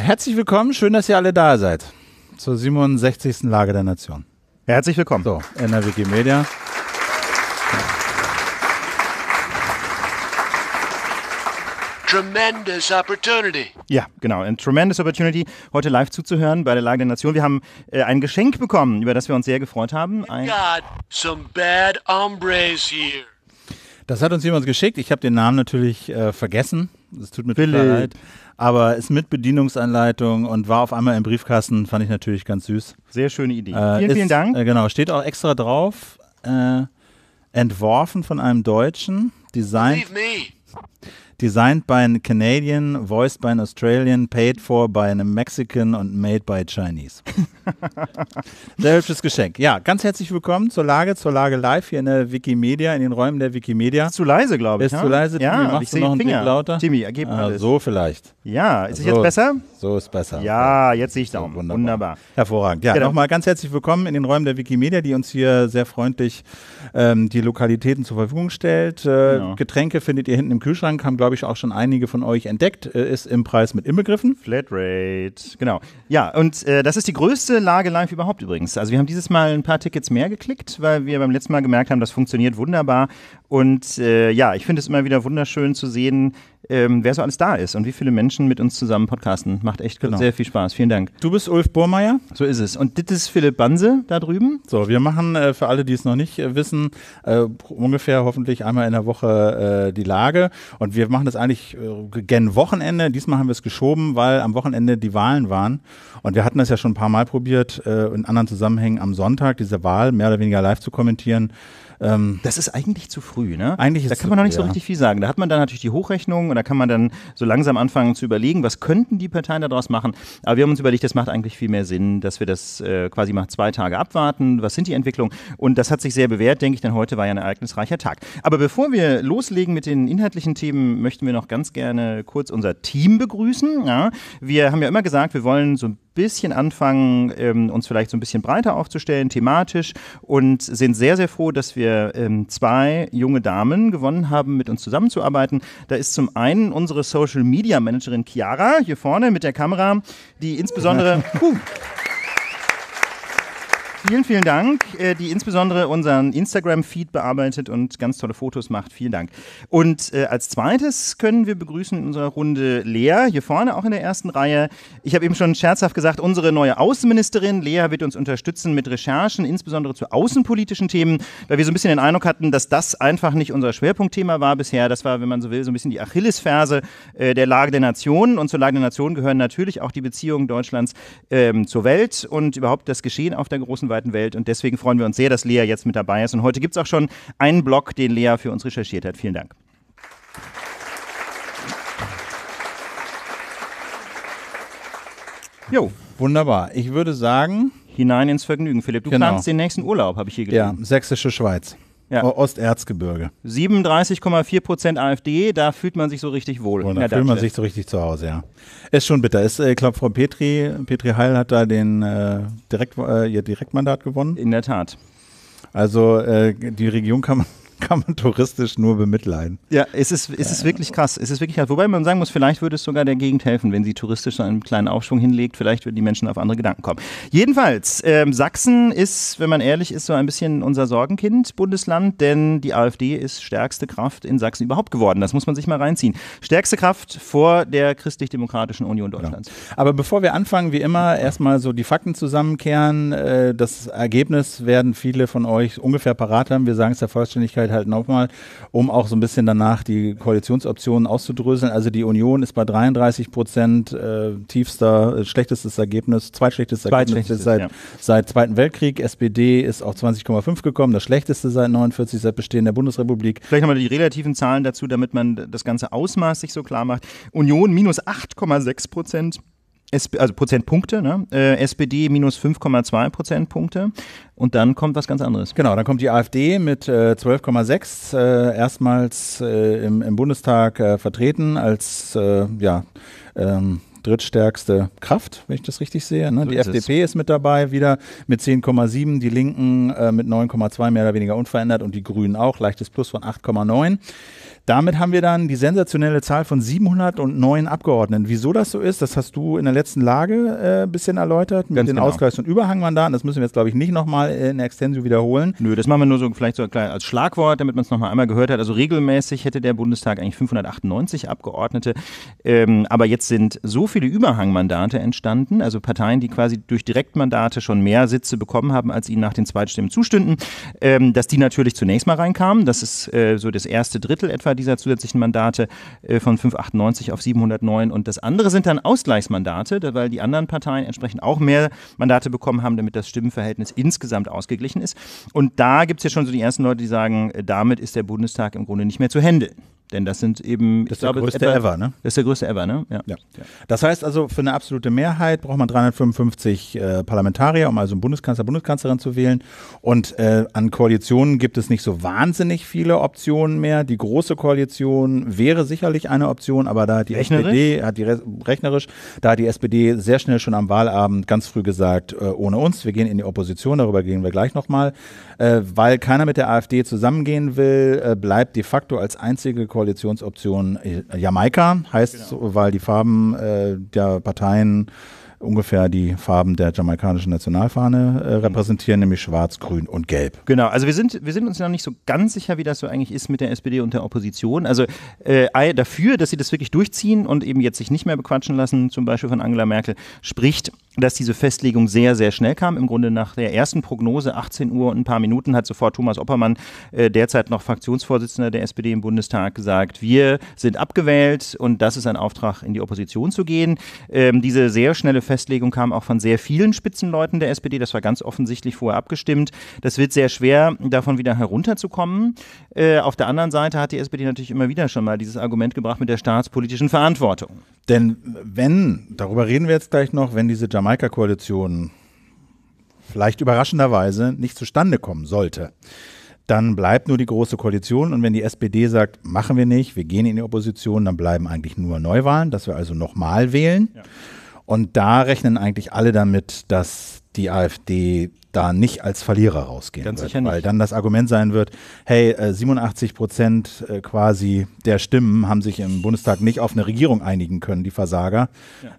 Herzlich willkommen, schön, dass ihr alle da seid zur 67. Lage der Nation. Herzlich willkommen. So, NRWG Media. Tremendous Opportunity. Ja, genau. A Tremendous Opportunity, heute live zuzuhören bei der Lage der Nation. Wir haben äh, ein Geschenk bekommen, über das wir uns sehr gefreut haben. Ein got some bad hombres here. Das hat uns jemand geschickt. Ich habe den Namen natürlich äh, vergessen. Es tut mir total leid. Aber ist mit Bedienungsanleitung und war auf einmal im Briefkasten, fand ich natürlich ganz süß. Sehr schöne Idee. Äh, vielen, ist, vielen Dank. Äh, genau, steht auch extra drauf. Äh, entworfen von einem Deutschen. Design. Believe me. Designed by a Canadian, voiced by an Australian, paid for by a Mexican and made by a Chinese. Sehr hübsches Geschenk. Ja, ganz herzlich willkommen zur Lage, zur Lage live hier in der Wikimedia, in den Räumen der Wikimedia. Ist zu leise, glaube ich. Ist ja? Ne? zu leise, Timmy. Ja, machst ich du noch einen Finger. lauter? Timmy, ergeben ah, So vielleicht. Ja, ist es so, jetzt besser? So ist besser. Ja, jetzt sehe ich Daumen. So, wunderbar. wunderbar. Hervorragend. Ja, genau. nochmal ganz herzlich willkommen in den Räumen der Wikimedia, die uns hier sehr freundlich ähm, die Lokalitäten zur Verfügung stellt. Äh, genau. Getränke findet ihr hinten im Kühlschrank, haben, glaube glaube ich, auch schon einige von euch entdeckt, äh, ist im Preis mit inbegriffen. Flatrate, genau. Ja, und äh, das ist die größte Lage live überhaupt übrigens. Also wir haben dieses Mal ein paar Tickets mehr geklickt, weil wir beim letzten Mal gemerkt haben, das funktioniert wunderbar. Und äh, ja, ich finde es immer wieder wunderschön zu sehen, ähm, wer so alles da ist und wie viele Menschen mit uns zusammen podcasten. Macht echt genau. sehr viel Spaß. Vielen Dank. Du bist Ulf Burmeier. So ist es. Und das ist Philipp Banse da drüben. So, wir machen äh, für alle, die es noch nicht äh, wissen, äh, ungefähr hoffentlich einmal in der Woche äh, die Lage. Und wir machen das eigentlich äh, gen Wochenende. Diesmal haben wir es geschoben, weil am Wochenende die Wahlen waren. Und wir hatten das ja schon ein paar Mal probiert, äh, in anderen Zusammenhängen am Sonntag diese Wahl mehr oder weniger live zu kommentieren ähm, das ist eigentlich zu früh. Ne? Eigentlich ist da kann man noch nicht ja. so richtig viel sagen. Da hat man dann natürlich die Hochrechnung und da kann man dann so langsam anfangen zu überlegen, was könnten die Parteien daraus machen. Aber wir haben uns überlegt, das macht eigentlich viel mehr Sinn, dass wir das äh, quasi mal zwei Tage abwarten. Was sind die Entwicklungen? Und das hat sich sehr bewährt, denke ich, denn heute war ja ein ereignisreicher Tag. Aber bevor wir loslegen mit den inhaltlichen Themen, möchten wir noch ganz gerne kurz unser Team begrüßen. Ja, wir haben ja immer gesagt, wir wollen so ein bisschen anfangen, ähm, uns vielleicht so ein bisschen breiter aufzustellen, thematisch und sind sehr, sehr froh, dass wir wir ähm, zwei junge Damen gewonnen haben, mit uns zusammenzuarbeiten. Da ist zum einen unsere Social Media Managerin Chiara hier vorne mit der Kamera, die insbesondere. Puh, Vielen, vielen Dank, äh, die insbesondere unseren Instagram-Feed bearbeitet und ganz tolle Fotos macht. Vielen Dank. Und äh, als zweites können wir begrüßen in unserer Runde Lea, hier vorne auch in der ersten Reihe. Ich habe eben schon scherzhaft gesagt, unsere neue Außenministerin Lea wird uns unterstützen mit Recherchen, insbesondere zu außenpolitischen Themen, weil wir so ein bisschen den Eindruck hatten, dass das einfach nicht unser Schwerpunktthema war bisher. Das war, wenn man so will, so ein bisschen die Achillesferse äh, der Lage der Nationen. Und zur Lage der Nationen gehören natürlich auch die Beziehungen Deutschlands ähm, zur Welt und überhaupt das Geschehen auf der großen weiten Welt. Und deswegen freuen wir uns sehr, dass Lea jetzt mit dabei ist. Und heute gibt es auch schon einen Blog, den Lea für uns recherchiert hat. Vielen Dank. Jo. Wunderbar. Ich würde sagen. Hinein ins Vergnügen, Philipp. Du genau. planst den nächsten Urlaub, habe ich hier gelesen. Ja, Sächsische Schweiz. Ja. Osterzgebirge. 37,4 Prozent AfD, da fühlt man sich so richtig wohl. Und da fühlt Darmstadt. man sich so richtig zu Hause, ja. Ist schon bitter. Ist, äh, ich glaube, Frau Petri, Petri Heil hat da den, äh, Direkt, äh, ihr Direktmandat gewonnen. In der Tat. Also äh, die Region kann man kann man touristisch nur bemitleiden. Ja, es ist, es ist wirklich krass. Es ist wirklich krass. Wobei man sagen muss, vielleicht würde es sogar der Gegend helfen, wenn sie touristisch so einen kleinen Aufschwung hinlegt. Vielleicht würden die Menschen auf andere Gedanken kommen. Jedenfalls, ähm, Sachsen ist, wenn man ehrlich ist, so ein bisschen unser Sorgenkind, Bundesland, denn die AfD ist stärkste Kraft in Sachsen überhaupt geworden. Das muss man sich mal reinziehen. Stärkste Kraft vor der Christlich-Demokratischen Union genau. Deutschlands. Ja. Aber bevor wir anfangen, wie immer, erstmal so die Fakten zusammenkehren. Äh, das Ergebnis werden viele von euch ungefähr parat haben. Wir sagen es der Vollständigkeit Teil halt nochmal, um auch so ein bisschen danach die Koalitionsoptionen auszudröseln. Also die Union ist bei 33 Prozent äh, tiefster, äh, schlechtestes Ergebnis, zweitschlechtestes Ergebnis seit, ja. seit Zweiten Weltkrieg. SPD ist auf 20,5 gekommen, das schlechteste seit 49, seit Bestehen der Bundesrepublik. Vielleicht nochmal die relativen Zahlen dazu, damit man das ganze Ausmaß sich so klar macht. Union minus 8,6 Prozent also Prozentpunkte, ne? äh, SPD minus 5,2 Prozentpunkte und dann kommt was ganz anderes. Genau, dann kommt die AfD mit äh, 12,6 äh, erstmals äh, im, im, Bundestag äh, vertreten als äh, ja, ähm, drittstärkste Kraft, wenn ich das richtig sehe. Ne? So die ist FDP es. ist mit dabei, wieder mit 10,7, die Linken mit 9,2 mehr oder weniger unverändert und die Grünen auch, leichtes Plus von 8,9. Damit haben wir dann die sensationelle Zahl von 709 Abgeordneten. Wieso das so ist, das hast du in der letzten Lage äh, ein äh, bisschen erläutert mit Ganz den genau. Ausgleichs- und Überhangmandaten. Das müssen wir jetzt, glaube ich, nicht nochmal in Extensio wiederholen. Nö, das machen wir nur so vielleicht so als Schlagwort, damit man es nochmal einmal gehört hat. Also regelmäßig hätte der Bundestag eigentlich 598 Abgeordnete. Ähm, aber jetzt sind so viele Überhangmandate entstanden, also Parteien, die quasi durch Direktmandate schon mehr Sitze bekommen haben, als ihnen nach den Zweitstimmen zustünden, ähm, dass die natürlich zunächst mal reinkamen. Das ist äh, so das erste Drittel etwa dieser zusätzlichen Mandate äh, von 598 auf 709 und das andere sind dann Ausgleichsmandate, weil die anderen Parteien entsprechend auch mehr Mandate bekommen haben, damit das Stimmenverhältnis insgesamt ausgeglichen ist. Und da gibt es ja schon so die ersten Leute, die sagen, äh, damit ist der Bundestag im Grunde nicht mehr zu handeln. Denn das sind eben. Das ist der glaube, größte etwa, ever, ne? Das ist der größte ever, ne? Ja. ja. Das heißt also, für eine absolute Mehrheit braucht man 355 äh, Parlamentarier, um also einen Bundeskanzler, Bundeskanzlerin zu wählen. Und äh, an Koalitionen gibt es nicht so wahnsinnig viele Optionen mehr. Die große Koalition wäre sicherlich eine Option, aber da hat die SPD, hat die rechnerisch, da hat die SPD sehr schnell schon am Wahlabend ganz früh gesagt, äh, ohne uns, wir gehen in die Opposition, darüber gehen wir gleich nochmal. Äh, weil keiner mit der AfD zusammengehen will, äh, bleibt de facto als einzige Koalitionsoption äh, Jamaika. Heißt, genau. weil die Farben äh, der Parteien ungefähr die Farben der jamaikanischen Nationalfahne äh, mhm. repräsentieren, nämlich schwarz, grün und gelb. Genau, also wir sind, wir sind uns noch nicht so ganz sicher, wie das so eigentlich ist mit der SPD und der Opposition. Also äh, dafür, dass sie das wirklich durchziehen und eben jetzt sich nicht mehr bequatschen lassen, zum Beispiel von Angela Merkel, spricht, dass diese Festlegung sehr, sehr schnell kam. Im Grunde nach der ersten Prognose, 18 Uhr und ein paar Minuten, hat sofort Thomas Oppermann, äh, derzeit noch Fraktionsvorsitzender der SPD im Bundestag, gesagt, wir sind abgewählt und das ist ein Auftrag, in die Opposition zu gehen. Ähm, diese sehr schnelle Festlegung kam auch von sehr vielen Spitzenleuten der SPD. Das war ganz offensichtlich vorher abgestimmt. Das wird sehr schwer, davon wieder herunterzukommen. Äh, auf der anderen Seite hat die SPD natürlich immer wieder schon mal dieses Argument gebracht mit der staatspolitischen Verantwortung. Denn wenn, darüber reden wir jetzt gleich noch, wenn diese Jamaika-Koalition vielleicht überraschenderweise nicht zustande kommen sollte, dann bleibt nur die Große Koalition. Und wenn die SPD sagt, machen wir nicht, wir gehen in die Opposition, dann bleiben eigentlich nur Neuwahlen, dass wir also nochmal wählen. Ja. Und da rechnen eigentlich alle damit, dass die AfD da nicht als Verlierer rausgehen Ganz wird, sicher nicht. weil dann das Argument sein wird, hey, 87 äh, Prozent äh, quasi der Stimmen haben sich im Bundestag nicht auf eine Regierung einigen können, die Versager.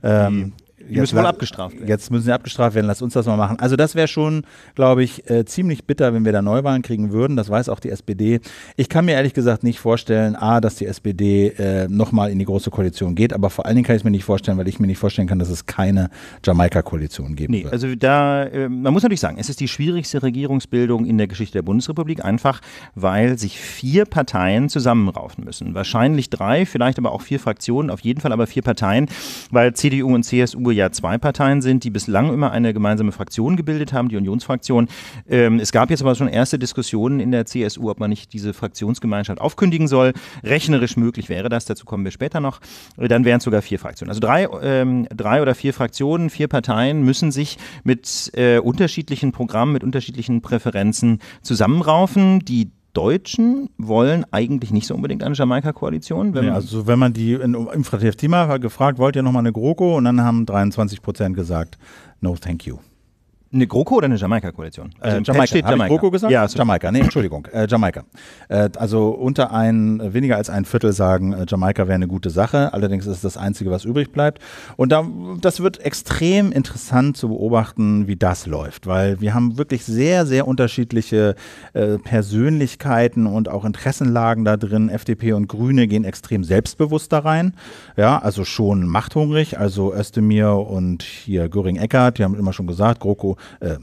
Ja, die ähm, die müssen wohl abgestraft werden. Jetzt müssen sie abgestraft werden, lass uns das mal machen. Also das wäre schon, glaube ich, äh, ziemlich bitter, wenn wir da Neuwahlen kriegen würden. Das weiß auch die SPD. Ich kann mir ehrlich gesagt nicht vorstellen, A, dass die SPD äh, nochmal in die Große Koalition geht, aber vor allen Dingen kann ich es mir nicht vorstellen, weil ich mir nicht vorstellen kann, dass es keine Jamaika-Koalition geben nee, wird. Also da, äh, man muss natürlich sagen, es ist die schwierigste Regierungsbildung in der Geschichte der Bundesrepublik, einfach weil sich vier Parteien zusammenraufen müssen. Wahrscheinlich drei, vielleicht aber auch vier Fraktionen, auf jeden Fall aber vier Parteien, weil CDU und CSU ja ja zwei Parteien sind, die bislang immer eine gemeinsame Fraktion gebildet haben, die Unionsfraktion. Ähm, es gab jetzt aber schon erste Diskussionen in der CSU, ob man nicht diese Fraktionsgemeinschaft aufkündigen soll. Rechnerisch möglich wäre das, dazu kommen wir später noch. Äh, dann wären es sogar vier Fraktionen. Also drei, ähm, drei oder vier Fraktionen, vier Parteien müssen sich mit äh, unterschiedlichen Programmen, mit unterschiedlichen Präferenzen zusammenraufen. Die Deutschen wollen eigentlich nicht so unbedingt eine Jamaika-Koalition. Wenn ja, also wenn man die in, im Fratelltima gefragt, wollt ihr nochmal eine GroKo? Und dann haben 23 Prozent gesagt, no thank you. Eine GroKo oder eine Jamaika-Koalition? Also äh, Jamaika. Steht Jamaika. GroKo gesagt? Ja, Jamaika. Nee, Entschuldigung. Äh, Jamaika. Äh, also unter ein, weniger als ein Viertel sagen, äh, Jamaika wäre eine gute Sache. Allerdings ist es das Einzige, was übrig bleibt. Und da, das wird extrem interessant zu beobachten, wie das läuft. Weil wir haben wirklich sehr, sehr unterschiedliche äh, Persönlichkeiten und auch Interessenlagen da drin. FDP und Grüne gehen extrem selbstbewusst da rein. Ja, also schon machthungrig. Also Özdemir und hier Göring-Eckert, die haben immer schon gesagt, GroKo äh,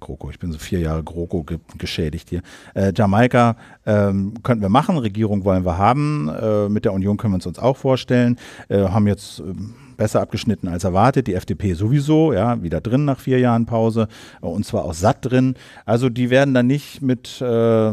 GroKo. Ich bin so vier Jahre GroKo ge geschädigt hier. Äh, Jamaika ähm, könnten wir machen, Regierung wollen wir haben. Äh, mit der Union können wir uns auch vorstellen. Äh, haben jetzt ähm, besser abgeschnitten als erwartet. Die FDP sowieso, ja, wieder drin nach vier Jahren Pause äh, und zwar auch satt drin. Also die werden da nicht mit äh,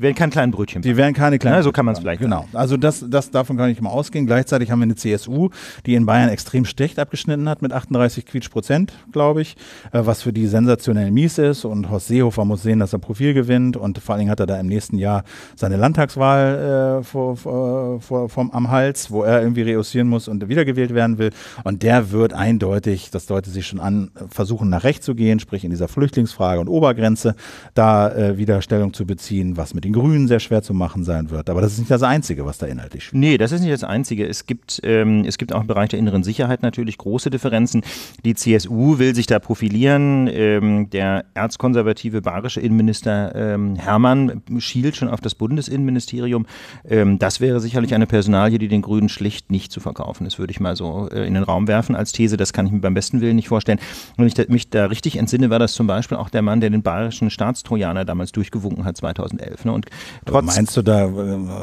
die werden keine kleinen Brötchen. Die werden keine kleinen. Ja, ne, so kann man es vielleicht. Genau. Also das, das davon kann ich mal ausgehen. Gleichzeitig haben wir eine CSU, die in Bayern extrem schlecht abgeschnitten hat mit 38 Quietsch Prozent, glaube ich, äh, was für die sensationell mies ist. Und Horst Seehofer muss sehen, dass er Profil gewinnt. Und vor allen Dingen hat er da im nächsten Jahr seine Landtagswahl äh, vor, vor, äh, vor, vom, am Hals, wo er irgendwie reüssieren muss und wiedergewählt werden will. Und der wird eindeutig, das deutet sich schon an, versuchen nach rechts zu gehen, sprich in dieser Flüchtlingsfrage und Obergrenze da äh, wieder Stellung zu beziehen, was mit den Grünen sehr schwer zu machen sein wird. Aber das ist nicht das Einzige, was da inhaltlich spielt. Nee, das ist nicht das Einzige. Es gibt, ähm, es gibt auch im Bereich der inneren Sicherheit natürlich große Differenzen. Die CSU will sich da profilieren. Ähm, der erzkonservative bayerische Innenminister ähm, Hermann schielt schon auf das Bundesinnenministerium. Ähm, das wäre sicherlich eine Personalie, die den Grünen schlicht nicht zu verkaufen ist, würde ich mal so äh, in den Raum werfen als These. Das kann ich mir beim besten Willen nicht vorstellen. Wenn ich da, mich da richtig entsinne, war das zum Beispiel auch der Mann, der den bayerischen Staatstrojaner damals durchgewunken hat, 2011. Ne? Und äh, trotz Meinst du, da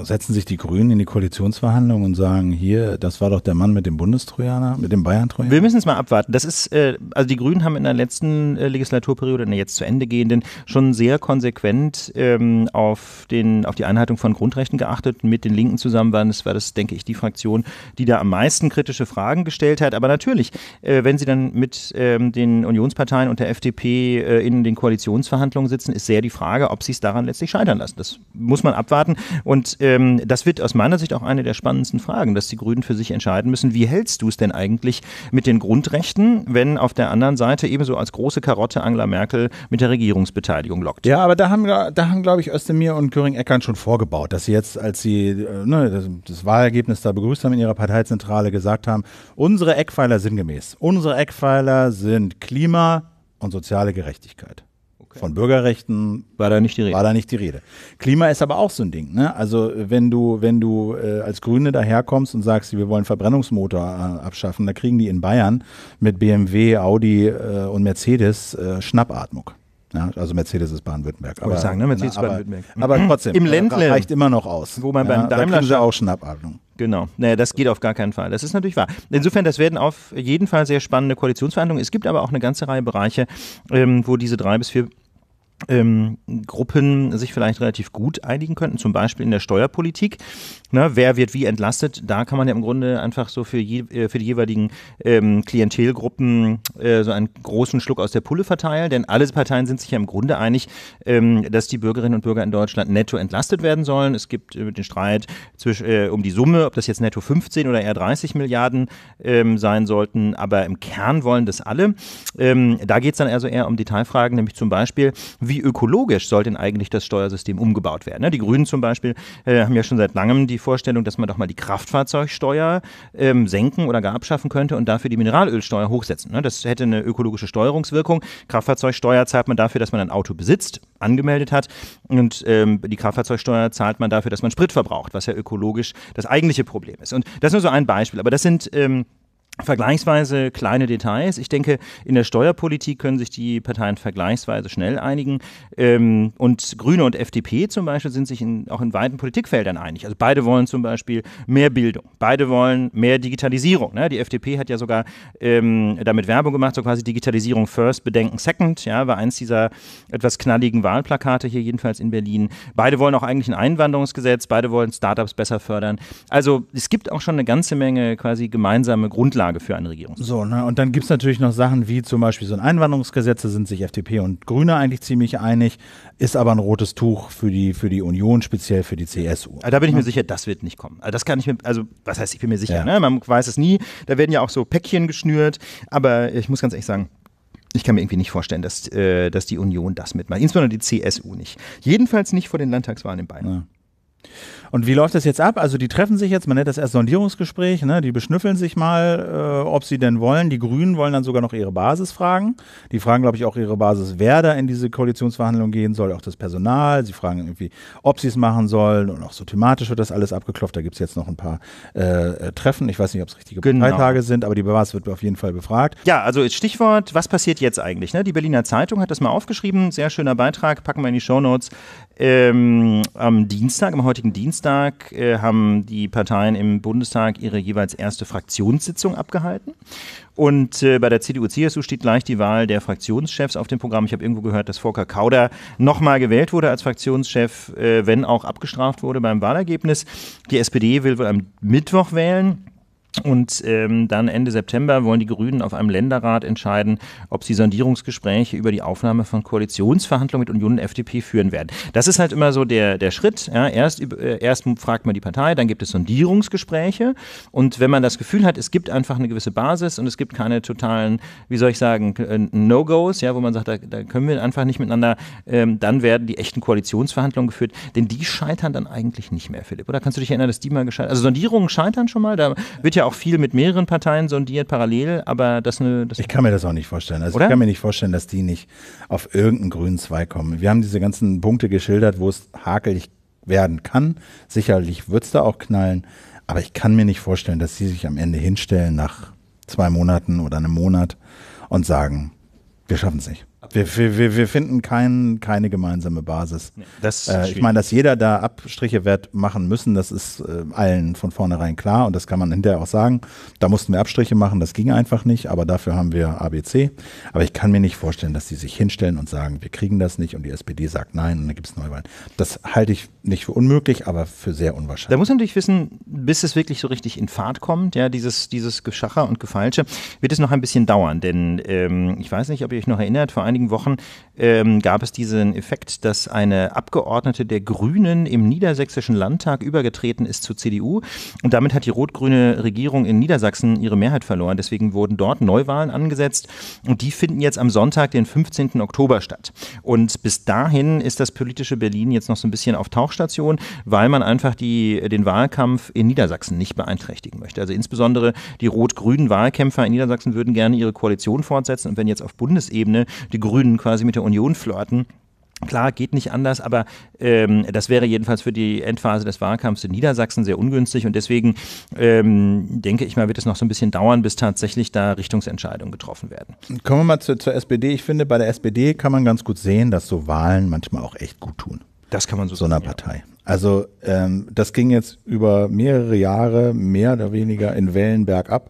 äh, setzen sich die Grünen in die Koalitionsverhandlungen und sagen, hier, das war doch der Mann mit dem Bundestrojaner, mit dem Bayern-Trojaner? Wir müssen es mal abwarten. Das ist, äh, also die Grünen haben in der letzten äh, Legislaturperiode, in der jetzt zu Ende gehenden, schon sehr konsequent ähm, auf, den, auf die Einhaltung von Grundrechten geachtet. Mit den Linken zusammen waren das, war das, denke ich, die Fraktion, die da am meisten kritische Fragen gestellt hat. Aber natürlich, äh, wenn sie dann mit ähm, den Unionsparteien und der FDP äh, in den Koalitionsverhandlungen sitzen, ist sehr die Frage, ob sie es daran letztlich scheitern lassen das muss man abwarten. Und ähm, das wird aus meiner Sicht auch eine der spannendsten Fragen, dass die Grünen für sich entscheiden müssen, wie hältst du es denn eigentlich mit den Grundrechten, wenn auf der anderen Seite ebenso als große Karotte Angela Merkel mit der Regierungsbeteiligung lockt. Ja, aber da haben, da haben glaube ich, Özdemir und Göring-Eckern schon vorgebaut, dass sie jetzt, als sie äh, ne, das, Wahlergebnis da begrüßt haben in ihrer Parteizentrale, gesagt haben, unsere Eckpfeiler sinngemäß, unsere Eckpfeiler sind Klima und soziale Gerechtigkeit. Okay. Von Bürgerrechten war da nicht die Rede. War da nicht die Rede. Klima ist aber auch so ein Ding. Ne? Also wenn du, wenn du äh, als Grüne daherkommst und sagst, wir wollen Verbrennungsmotor äh, abschaffen, da kriegen die in Bayern mit BMW, Audi äh, und Mercedes äh, Schnappatmung. Ja, also Mercedes ist Baden-Württemberg. Aber, ne? baden Aber, trotzdem, Im äh, Ländle. reicht immer noch aus. Wo man ja, beim Daimler da sie auch Schnappatmung. Genau. Naja, das geht auf gar keinen Fall. Das ist natürlich wahr. Insofern, das werden auf jeden Fall sehr spannende Koalitionsverhandlungen. Es gibt aber auch eine ganze Reihe Bereiche, ähm, wo diese drei bis vier ähm, Gruppen sich vielleicht relativ gut einigen könnten, zum Beispiel in der Steuerpolitik ne, wer wird wie entlastet, da kann man ja im Grunde einfach so für, je, äh, für die jeweiligen ähm, Klientelgruppen äh, so einen großen Schluck aus der Pulle verteilen, denn alle Parteien sind sich ja im Grunde einig, ähm, dass die Bürgerinnen und Bürger in Deutschland netto entlastet werden sollen. Es gibt äh, den Streit zwisch, äh, um die Summe, ob das jetzt netto 15 oder eher 30 Milliarden ähm, sein sollten, aber im Kern wollen das alle. Ähm, da geht es dann also eher um Detailfragen, nämlich zum Beispiel, wie ökologisch soll denn eigentlich das Steuersystem umgebaut werden? Ne? Die Grünen zum Beispiel äh, haben ja schon seit langem die die Vorstellung, dass man doch mal die Kraftfahrzeugsteuer ähm, senken oder gar abschaffen könnte und dafür die Mineralölsteuer hochsetzen. Ne? Das hätte eine ökologische Steuerungswirkung. Kraftfahrzeugsteuer zahlt man dafür, dass man ein Auto besitzt, angemeldet hat. Und ähm, die Kraftfahrzeugsteuer zahlt man dafür, dass man Sprit verbraucht, was ja ökologisch das eigentliche Problem ist. Und das ist nur so ein Beispiel. Aber das sind. Ähm, Vergleichsweise kleine Details. Ich denke, in der Steuerpolitik können sich die Parteien vergleichsweise schnell einigen. Ähm, und Grüne und FDP zum Beispiel sind sich in, auch in weiten Politikfeldern einig. Also beide wollen zum Beispiel mehr Bildung, beide wollen mehr Digitalisierung. Ne? Die FDP hat ja sogar ähm, damit Werbung gemacht, so quasi Digitalisierung first, Bedenken second. Ja, war eins dieser etwas knalligen Wahlplakate hier jedenfalls in Berlin. Beide wollen auch eigentlich ein Einwanderungsgesetz, beide wollen Startups besser fördern. Also es gibt auch schon eine ganze Menge quasi gemeinsame Grundlagen Grundlage für eine Regierung. So, ne? und dann gibt es natürlich noch Sachen wie zum Beispiel so ein Einwanderungsgesetz, da sind sich FDP und Grüne eigentlich ziemlich einig, ist aber ein rotes Tuch für die, für die Union, speziell für die CSU. Da bin ich mir ne? sicher, das wird nicht kommen. Also das kann ich mir, also was heißt, ich bin mir sicher, ja. ne? man weiß es nie. Da werden ja auch so Päckchen geschnürt, aber ich muss ganz ehrlich sagen, ich kann mir irgendwie nicht vorstellen, dass, äh, dass die Union das mitmacht. Insbesondere die CSU nicht. Jedenfalls nicht vor den Landtagswahlen in Bayern. Ja. Und wie läuft das jetzt ab? Also die treffen sich jetzt, man nennt das erst Sondierungsgespräch, ne? die beschnüffeln sich mal, äh, ob sie denn wollen. Die Grünen wollen dann sogar noch ihre Basis fragen. Die fragen, glaube ich, auch ihre Basis, wer da in diese Koalitionsverhandlungen gehen soll, auch das Personal. Sie fragen irgendwie, ob sie es machen sollen und auch so thematisch wird das alles abgeklopft. Da gibt es jetzt noch ein paar äh, äh Treffen. Ich weiß nicht, ob es richtige genau. Freitage sind, aber die Basis wird auf jeden Fall befragt. Ja, also Stichwort, was passiert jetzt eigentlich? Ne? Die Berliner Zeitung hat das mal aufgeschrieben. Sehr schöner Beitrag, packen wir in die Shownotes. Ähm, am Dienstag, am heutigen Dienstag Dienstag äh, haben die Parteien im Bundestag ihre jeweils erste Fraktionssitzung abgehalten. Und äh, bei der CDU-CSU steht gleich die Wahl der Fraktionschefs auf dem Programm. Ich habe irgendwo gehört, dass Volker Kauder nochmal gewählt wurde als Fraktionschef, äh, wenn auch abgestraft wurde beim Wahlergebnis. Die SPD will wohl am Mittwoch wählen. Und ähm, dann Ende September wollen die Grünen auf einem Länderrat entscheiden, ob sie Sondierungsgespräche über die Aufnahme von Koalitionsverhandlungen mit Union und FDP führen werden. Das ist halt immer so der, der Schritt. Ja, erst, äh, erst fragt man die Partei, dann gibt es Sondierungsgespräche. Und wenn man das Gefühl hat, es gibt einfach eine gewisse Basis und es gibt keine totalen, wie soll ich sagen, äh, No-Gos, ja, wo man sagt, da, da können wir einfach nicht miteinander, ähm, dann werden die echten Koalitionsverhandlungen geführt. Denn die scheitern dann eigentlich nicht mehr, Philipp. Oder kannst du dich erinnern, dass die mal gescheitert Also Sondierungen scheitern schon mal. Da wird ja auch auch viel mit mehreren Parteien sondiert, parallel, aber das eine. Das ich kann mir das auch nicht vorstellen. Also oder? ich kann mir nicht vorstellen, dass die nicht auf irgendeinen grünen Zweig kommen. Wir haben diese ganzen Punkte geschildert, wo es hakelig werden kann. Sicherlich wird es da auch knallen, aber ich kann mir nicht vorstellen, dass sie sich am Ende hinstellen nach zwei Monaten oder einem Monat und sagen, wir schaffen es nicht. Wir, wir, wir finden kein, keine gemeinsame Basis. Nee, äh, ich meine, dass jeder da Abstriche wird machen müssen, das ist äh, allen von vornherein klar und das kann man hinterher auch sagen. Da mussten wir Abstriche machen, das ging einfach nicht, aber dafür haben wir ABC. Aber ich kann mir nicht vorstellen, dass die sich hinstellen und sagen, wir kriegen das nicht und die SPD sagt nein und dann gibt es Neuwahlen. Das halte ich nicht für unmöglich, aber für sehr unwahrscheinlich. Da muss man natürlich wissen, bis es wirklich so richtig in Fahrt kommt, ja, dieses, dieses Geschacher und Gefeilsche, wird es noch ein bisschen dauern, denn ähm, ich weiß nicht, ob ihr euch noch erinnert, vor einigen einigen Wochen ähm, gab es diesen Effekt, dass eine Abgeordnete der Grünen im niedersächsischen Landtag übergetreten ist zur CDU. Und damit hat die rot-grüne Regierung in Niedersachsen ihre Mehrheit verloren. Deswegen wurden dort Neuwahlen angesetzt. Und die finden jetzt am Sonntag, den 15. Oktober statt. Und bis dahin ist das politische Berlin jetzt noch so ein bisschen auf Tauchstation, weil man einfach die, den Wahlkampf in Niedersachsen nicht beeinträchtigen möchte. Also insbesondere die rot-grünen Wahlkämpfer in Niedersachsen würden gerne ihre Koalition fortsetzen. Und wenn jetzt auf Bundesebene die die Grünen quasi mit der Union flirten. Klar, geht nicht anders, aber ähm, das wäre jedenfalls für die Endphase des Wahlkampfs in Niedersachsen sehr ungünstig und deswegen ähm, denke ich mal, wird es noch so ein bisschen dauern, bis tatsächlich da Richtungsentscheidungen getroffen werden. Kommen wir mal zu, zur SPD. Ich finde, bei der SPD kann man ganz gut sehen, dass so Wahlen manchmal auch echt gut tun. Das kann man so So einer Partei. Also ähm, das ging jetzt über mehrere Jahre mehr oder weniger in Wellen bergab.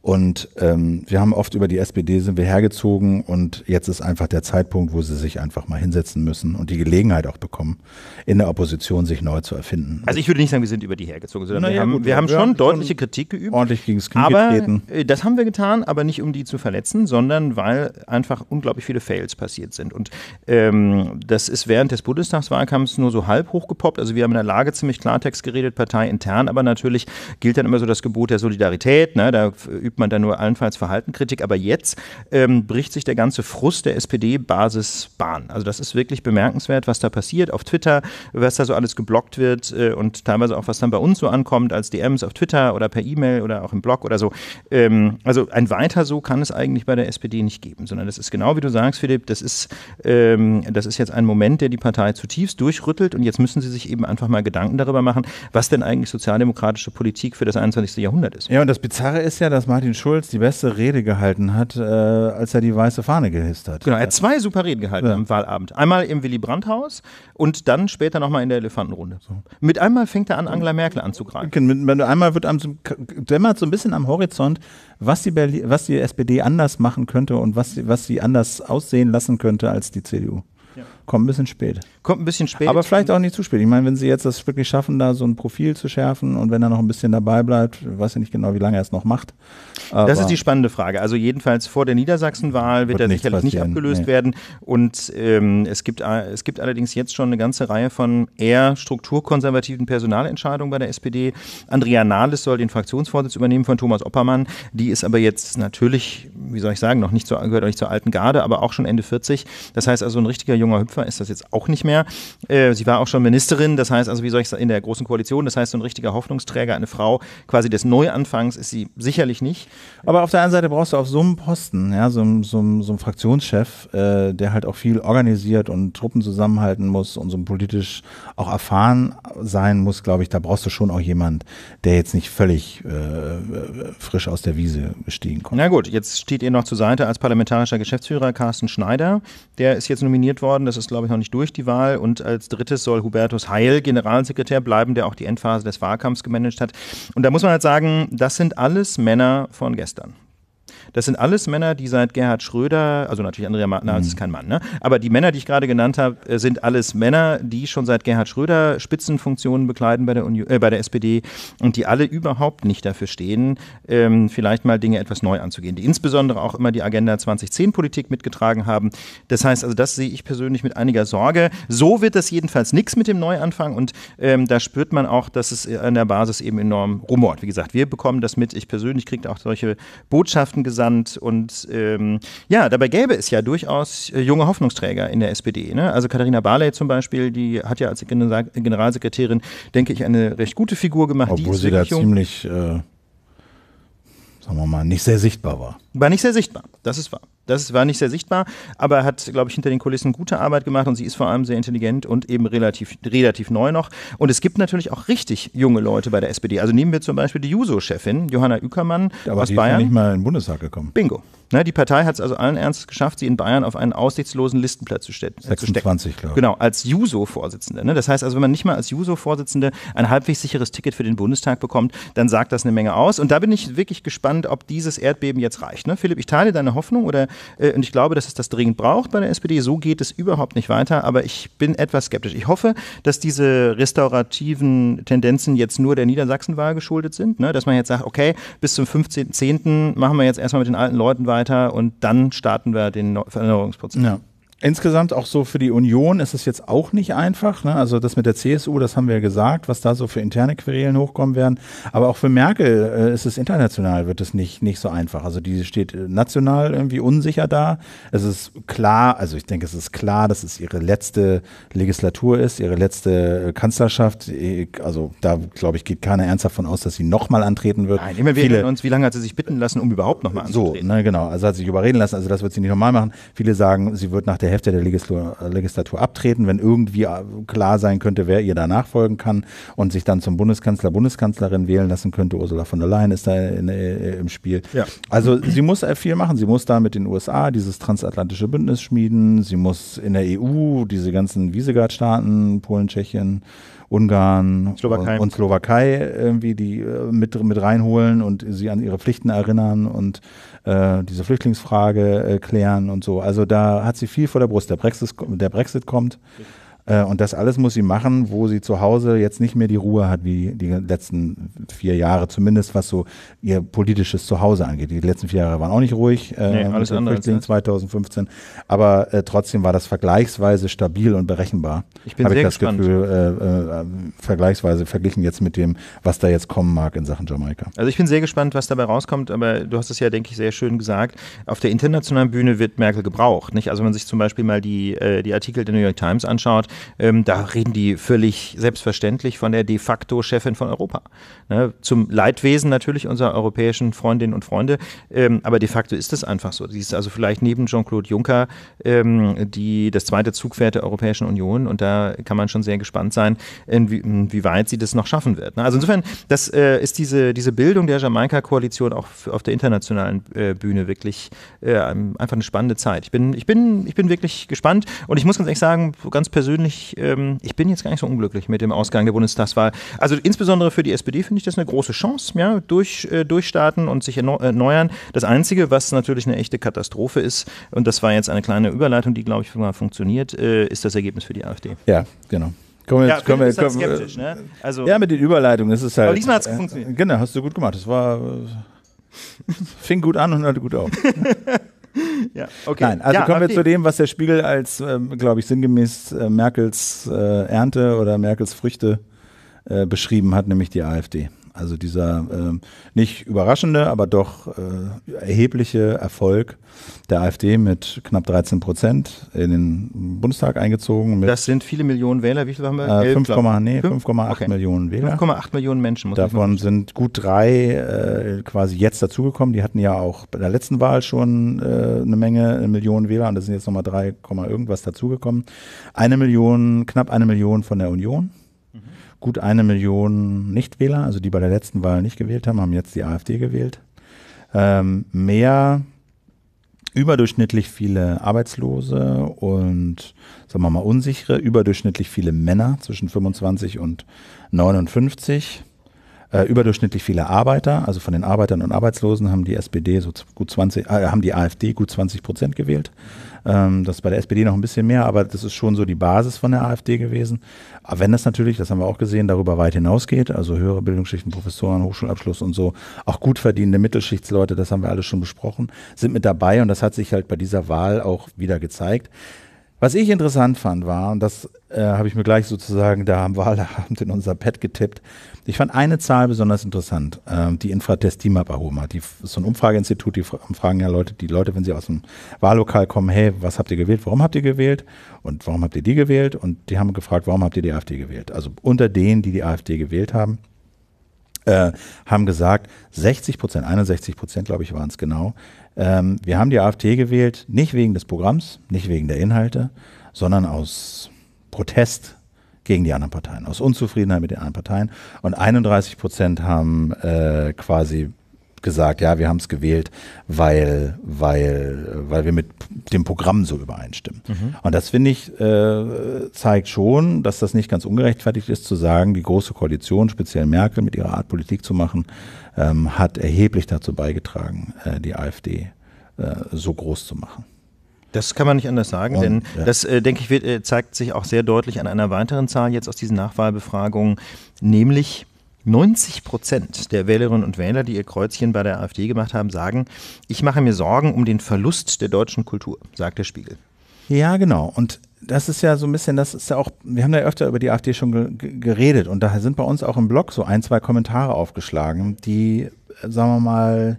Und ähm, wir haben oft über die SPD sind wir hergezogen und jetzt ist einfach der Zeitpunkt, wo sie sich einfach mal hinsetzen müssen und die Gelegenheit auch bekommen, in der Opposition sich neu zu erfinden. Also ich würde nicht sagen, wir sind über die hergezogen, sondern naja, wir, haben, gut, wir haben schon haben deutliche schon Kritik geübt. Ordentlich gegen das Knie aber, getreten. Äh, das haben wir getan, aber nicht um die zu verletzen, sondern weil einfach unglaublich viele Fails passiert sind. Und ähm, das ist während des Bundestagswahlkampfs nur so halb hochgepoppt. Also wir haben in der Lage ziemlich Klartext geredet, parteiintern, aber natürlich gilt dann immer so das Gebot der Solidarität. Ne? Da übt man da nur allenfalls Verhaltenkritik. Aber jetzt ähm, bricht sich der ganze Frust der SPD-Basis Bahn. Also das ist wirklich bemerkenswert, was da passiert auf Twitter, was da so alles geblockt wird äh, und teilweise auch, was dann bei uns so ankommt als DMs auf Twitter oder per E-Mail oder auch im Blog oder so. Ähm, also ein weiter so kann es eigentlich bei der SPD nicht geben, sondern das ist genau wie du sagst, Philipp, das ist, ähm, das ist jetzt ein Moment, der die Partei zutiefst durchrüttelt und jetzt müssen sie sich eben einfach mal Gedanken darüber machen, was denn eigentlich sozialdemokratische Politik für das 21. Jahrhundert ist. Ja, und das Bizarre ist ja, dass dass Martin Schulz die beste Rede gehalten hat, äh, als er die weiße Fahne gehisst hat. Genau, er hat zwei super Reden gehalten ja. am Wahlabend. Einmal im Willy Brandt-Haus und dann später nochmal in der Elefantenrunde. So. Mit einmal fängt er an, Angela Merkel anzugreifen. Okay, genau, einmal wird am, dämmert so ein bisschen am Horizont, was die, Berlin, was die SPD anders machen könnte und was, was sie anders aussehen lassen könnte als die CDU. Ja. Kommt ein bisschen spät. Kommt ein bisschen spät. Aber vielleicht auch nicht zu spät. Ich meine, wenn sie jetzt das wirklich schaffen, da so ein Profil zu schärfen und wenn er noch ein bisschen dabei bleibt, weiß ich nicht genau, wie lange er es noch macht. Aber das ist die spannende Frage. Also jedenfalls vor der Niedersachsenwahl wird, wird er sicherlich nicht abgelöst nee. werden. Und ähm, es, gibt, äh, es gibt allerdings jetzt schon eine ganze Reihe von eher strukturkonservativen Personalentscheidungen bei der SPD. Andrea Nahles soll den Fraktionsvorsitz übernehmen von Thomas Oppermann. Die ist aber jetzt natürlich, wie soll ich sagen, noch nicht zur, gehört auch nicht zur alten Garde, aber auch schon Ende 40. Das heißt also, ein richtiger junger Hüpfer Klöckner ist das jetzt auch nicht mehr. Äh, sie war auch schon Ministerin, das heißt, also wie soll ich sagen, in der Großen Koalition, das heißt, so ein richtiger Hoffnungsträger, eine Frau quasi des Neuanfangs ist sie sicherlich nicht. Aber auf der anderen Seite brauchst du auf so einem Posten, ja, so, so, so einem Fraktionschef, äh, der halt auch viel organisiert und Truppen zusammenhalten muss und so politisch auch erfahren sein muss, glaube ich, da brauchst du schon auch jemand, der jetzt nicht völlig äh, frisch aus der Wiese stehen kommt. Na gut, jetzt steht ihr noch zur Seite als parlamentarischer Geschäftsführer Carsten Schneider. Der ist jetzt nominiert worden. Das ist ist, glaube ich, noch nicht durch, die Wahl. Und als drittes soll Hubertus Heil Generalsekretär bleiben, der auch die Endphase des Wahlkampfs gemanagt hat. Und da muss man halt sagen, das sind alles Männer von gestern. Das sind alles Männer, die seit Gerhard Schröder, also natürlich Andrea Martner mhm. ist kein Mann, ne? aber die Männer, die ich gerade genannt habe, äh, sind alles Männer, die schon seit Gerhard Schröder Spitzenfunktionen bekleiden bei der, Union, äh, bei der SPD und die alle überhaupt nicht dafür stehen, ähm, vielleicht mal Dinge etwas neu anzugehen, die insbesondere auch immer die Agenda 2010-Politik mitgetragen haben. Das heißt, also das sehe ich persönlich mit einiger Sorge. So wird das jedenfalls nichts mit dem Neuanfang und ähm, da spürt man auch, dass es an der Basis eben enorm rumort. Wie gesagt, wir bekommen das mit. Ich persönlich kriege auch solche Botschaften gesagt gesandt. Und ähm, ja, dabei gäbe es ja durchaus äh, junge Hoffnungsträger in der SPD. Ne? Also Katharina Barley zum Beispiel, die hat ja als Generalsekretärin, denke ich, eine recht gute Figur gemacht. Obwohl sie da ziemlich, äh, sagen wir mal, nicht sehr sichtbar war. War nicht sehr sichtbar, das ist wahr das war nicht sehr sichtbar, aber hat, glaube ich, hinter den Kulissen gute Arbeit gemacht und sie ist vor allem sehr intelligent und eben relativ, relativ neu noch. Und es gibt natürlich auch richtig junge Leute bei der SPD. Also nehmen wir zum Beispiel die Juso-Chefin, Johanna Ückermann aber aus die Bayern. Ist ja nicht mal in den Bundestag gekommen. Bingo. Ne, die Partei hat es also allen Ernstes geschafft, sie in Bayern auf einen aussichtslosen Listenplatz zu, ste 26, äh, zu stecken. Genau, als Juso-Vorsitzende. Ne? Das heißt also, wenn man nicht mal als Juso-Vorsitzende ein halbwegs sicheres Ticket für den Bundestag bekommt, dann sagt das eine Menge aus. Und da bin ich wirklich gespannt, ob dieses Erdbeben jetzt reicht. Ne? Philipp, ich teile deine Hoffnung oder, äh, und ich glaube, dass es das dringend braucht bei der SPD. So geht es überhaupt nicht weiter, aber ich bin etwas skeptisch. Ich hoffe, dass diese restaurativen Tendenzen jetzt nur der Niedersachsenwahl geschuldet sind. Ne? Dass man jetzt sagt, okay, bis zum 15.10. machen wir jetzt erstmal mit den alten Leuten weiter weiter und dann starten wir den Veränderungsprozess. Ja insgesamt auch so für die Union ist es jetzt auch nicht einfach. Ne? Also das mit der CSU, das haben wir gesagt, was da so für interne Querelen hochkommen werden. Aber auch für Merkel äh, ist es international, wird es nicht, nicht so einfach. Also die steht äh, national irgendwie unsicher da. Es ist klar, also ich denke, es ist klar, dass es ihre letzte Legislatur ist, ihre letzte äh, Kanzlerschaft. Äh, also da, glaube ich, geht keiner ernsthaft von aus, dass sie nochmal antreten wird. Nein, immer wieder Viele, uns, wie lange hat sie sich bitten lassen, um überhaupt nochmal anzutreten? So, ne, genau. Also hat sie sich überreden lassen. Also das wird sie nicht nochmal machen. Viele sagen, sie wird nach der Hälfte der Legislatur, Legislatur abtreten, wenn irgendwie äh, klar sein könnte, wer ihr da nachfolgen kann und sich dann zum Bundeskanzler, Bundeskanzlerin wählen lassen könnte. Ursula von der Leyen ist da in, äh, im Spiel. Ja. Also sie muss äh, viel machen. Sie muss da mit den USA dieses transatlantische Bündnis schmieden. Sie muss in der EU diese ganzen wiesegard staaten Polen, Tschechien, Ungarn Slowakei. und Slowakei irgendwie die äh, mit, mit reinholen und sie an ihre Pflichten erinnern und äh, diese Flüchtlingsfrage äh, klären und so. Also da hat sie viel vor der Brust. Der Brexit, der Brexit kommt. Richtig äh, und das alles muss sie machen, wo sie zu Hause jetzt nicht mehr die Ruhe hat, wie die letzten vier Jahre, zumindest was so ihr politisches Zuhause angeht. Die letzten vier Jahre waren auch nicht ruhig, äh, nee, alles andere. 2015, aber äh, trotzdem war das vergleichsweise stabil und berechenbar. Ich bin Hab sehr ich das gespannt. Gefühl, äh, äh, vergleichsweise verglichen jetzt mit dem, was da jetzt kommen mag in Sachen Jamaika. Also ich bin sehr gespannt, was dabei rauskommt, aber du hast es ja, denke ich, sehr schön gesagt. Auf der internationalen Bühne wird Merkel gebraucht. Nicht? Also wenn man sich zum Beispiel mal die, äh, die Artikel der New York Times anschaut, ähm, da reden die völlig selbstverständlich von der de facto Chefin von Europa. Ne? Zum Leidwesen natürlich unserer europäischen Freundinnen und Freunde, ähm, aber de facto ist es einfach so. Sie ist also vielleicht neben Jean-Claude Juncker ähm, die, das zweite Zugpferd der Europäischen Union und da kann man schon sehr gespannt sein, inwieweit sie das noch schaffen wird. Ne? Also insofern, das äh, ist diese, diese Bildung der Jamaika-Koalition auch auf der internationalen äh, Bühne wirklich äh, einfach eine spannende Zeit. Ich bin, ich, bin, ich bin wirklich gespannt und ich muss ganz ehrlich sagen, ganz persönlich, bin ich, ähm, ich bin jetzt gar nicht so unglücklich mit dem Ausgang der Bundestagswahl. Also insbesondere für die SPD finde ich das eine große Chance, ja, durch, äh, durchstarten und sich erneuern. Das Einzige, was natürlich eine echte Katastrophe ist, und das war jetzt eine kleine Überleitung, die, glaube ich, mal funktioniert, äh, ist das Ergebnis für die AfD. Ja, genau. Kommen wir, ja, jetzt, kommen wir, kommen, skeptisch, ne? Äh, also, ja, mit den Überleitungen ist es halt. Aber diesmal hat es äh, funktioniert. Genau, hast du gut gemacht. Es war. Äh, fing gut an und hörte gut auf. ja, okay. Nein, also ja, kommen wir okay. zu dem, was der Spiegel als, ähm, glaube ich, sinngemäß äh, Merkels äh, Ernte oder Merkels Früchte äh, beschrieben hat, nämlich die AfD. Also dieser äh, nicht überraschende, aber doch äh, erhebliche Erfolg der AfD mit knapp 13 Prozent in den Bundestag eingezogen. das sind viele Millionen Wähler. Wie viel haben wir? Äh, 5,8 nee, 5, 5, okay. Millionen Wähler. 5,8 Millionen Menschen. Muss Davon sind gut drei äh, quasi jetzt dazugekommen. Die hatten ja auch bei der letzten Wahl schon äh, eine Menge eine Millionen Wähler und da sind jetzt nochmal 3, irgendwas dazugekommen. Eine Million, knapp eine Million von der Union gut eine Million Nichtwähler, also die bei der letzten Wahl nicht gewählt haben, haben jetzt die AfD gewählt. Ähm, mehr überdurchschnittlich viele Arbeitslose und sagen wir mal unsichere, überdurchschnittlich viele Männer zwischen 25 und 59. Äh, überdurchschnittlich viele Arbeiter, also von den Arbeitern und Arbeitslosen haben die SPD so gut 20, äh, haben die AfD gut 20 Prozent gewählt. Mhm ähm, das ist bei der SPD noch ein bisschen mehr, aber das ist schon so die Basis von der AfD gewesen. Aber wenn das natürlich, das haben wir auch gesehen, darüber weit hinausgeht, also höhere Bildungsschichten, Professoren, Hochschulabschluss und so, auch gut verdienende Mittelschichtsleute, das haben wir alles schon besprochen, sind mit dabei und das hat sich halt bei dieser Wahl auch wieder gezeigt. Was ich interessant fand war, und das äh, habe ich mir gleich sozusagen da am Wahlabend in unser Pad getippt, ich fand eine Zahl besonders interessant, äh, die Infratest DIMAP erhoben hat. Die ist so ein Umfrageinstitut, die fragen ja Leute, die Leute, wenn sie aus dem Wahllokal kommen, hey, was habt ihr gewählt, warum habt ihr gewählt und warum habt ihr die gewählt? Und die haben gefragt, warum habt ihr die AfD gewählt? Also unter denen, die die AfD gewählt haben, äh, haben gesagt, 60 Prozent, 61 Prozent, glaube ich, waren es genau, ähm, wir haben die AfD gewählt, nicht wegen des Programms, nicht wegen der Inhalte, sondern aus Protest gegen die anderen Parteien, aus Unzufriedenheit mit den anderen Parteien. Und 31 Prozent haben äh, quasi gesagt, ja, wir haben es gewählt, weil, weil, weil wir mit dem Programm so übereinstimmen. Mhm. Und das finde ich, äh, zeigt schon, dass das nicht ganz ungerechtfertigt ist, zu sagen, die Große Koalition, speziell Merkel mit ihrer Art Politik zu machen, ähm, hat erheblich dazu beigetragen, äh, die AfD äh, so groß zu machen. Das kann man nicht anders sagen, Und, denn ja. das, äh, denke ich, wird, äh, zeigt sich auch sehr deutlich an einer weiteren Zahl jetzt aus diesen Nachwahlbefragungen, nämlich 90 Prozent der Wählerinnen und Wähler, die ihr Kreuzchen bei der AfD gemacht haben, sagen, ich mache mir Sorgen um den Verlust der deutschen Kultur, sagt der Spiegel. Ja, genau. Und das ist ja so ein bisschen, das ist ja auch, wir haben ja öfter über die AfD schon geredet und daher sind bei uns auch im Blog so ein, zwei Kommentare aufgeschlagen, die, sagen wir mal,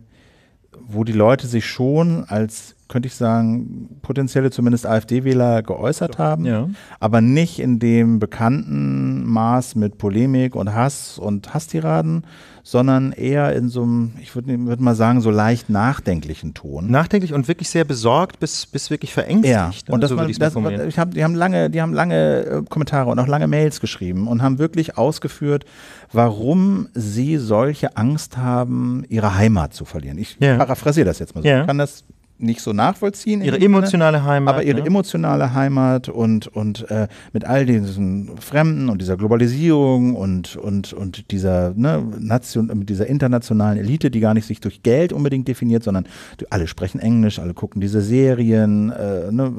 wo die Leute sich schon als könnte ich sagen, potenzielle zumindest AfD-Wähler geäußert haben, ja. aber nicht in dem bekannten Maß mit Polemik und Hass und Hasstiraden, sondern eher in so einem, ich würde ne, würd mal sagen, so leicht nachdenklichen Ton. Nachdenklich und wirklich sehr besorgt bis, bis wirklich verängstigt. Ja, ne? und das so mal, das, ich hab, die haben lange, die haben lange äh, Kommentare und auch lange Mails geschrieben und haben wirklich ausgeführt, warum sie solche Angst haben, ihre Heimat zu verlieren. Ich ja. paraphrasiere das jetzt mal so. Ja. Ich kann das nicht so nachvollziehen. Ihre emotionale Sinne, Heimat. Aber ihre ne? emotionale Heimat und, und äh, mit all diesen Fremden und dieser Globalisierung und, und, und dieser, ne, Nation, mit dieser internationalen Elite, die gar nicht sich durch Geld unbedingt definiert, sondern alle sprechen Englisch, alle gucken diese Serien. Äh, ne,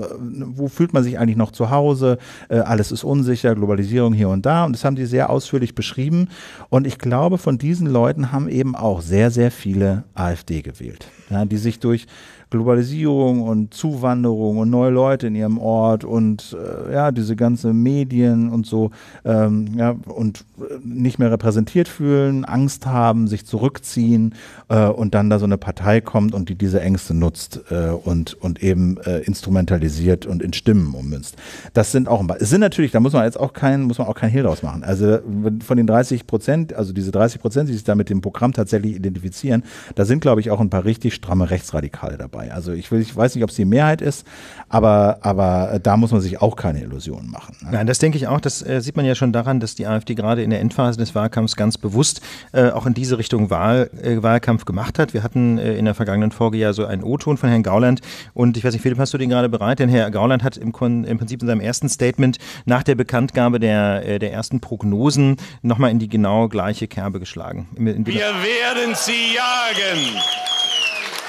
wo fühlt man sich eigentlich noch zu Hause? Äh, alles ist unsicher, Globalisierung hier und da. Und das haben die sehr ausführlich beschrieben. Und ich glaube, von diesen Leuten haben eben auch sehr, sehr viele AfD gewählt, ja, die sich durch Globalisierung und Zuwanderung und neue Leute in ihrem Ort und äh, ja, diese ganze Medien und so ähm, ja, und äh, nicht mehr repräsentiert fühlen, Angst haben, sich zurückziehen äh, und dann da so eine Partei kommt und die diese Ängste nutzt äh, und, und eben äh, instrumentalisiert und in Stimmen ummünzt. Das sind auch ein paar. Es sind natürlich, da muss man jetzt auch kein, muss man auch kein Hehl draus machen. Also von den 30 Prozent, also diese 30 Prozent, die sich da mit dem Programm tatsächlich identifizieren, da sind, glaube ich, auch ein paar richtig stramme Rechtsradikale dabei dabei. Also ich, will, ich weiß nicht, ob es die Mehrheit ist, aber, aber äh, da muss man sich auch keine Illusionen machen. Ne? Nein, das denke ich auch. Das äh, sieht man ja schon daran, dass die AfD gerade in der Endphase des Wahlkampfs ganz bewusst äh, auch in diese Richtung Wahl, äh, Wahlkampf gemacht hat. Wir hatten äh, in der vergangenen Folge ja so einen O-Ton von Herrn Gauland und ich weiß nicht, Philipp, hast du den gerade bereit? Denn Herr Gauland hat im, Kon im Prinzip in seinem ersten Statement nach der Bekanntgabe der, äh, der ersten Prognosen nochmal in die genau gleiche Kerbe geschlagen. In, in Wir werden sie jagen!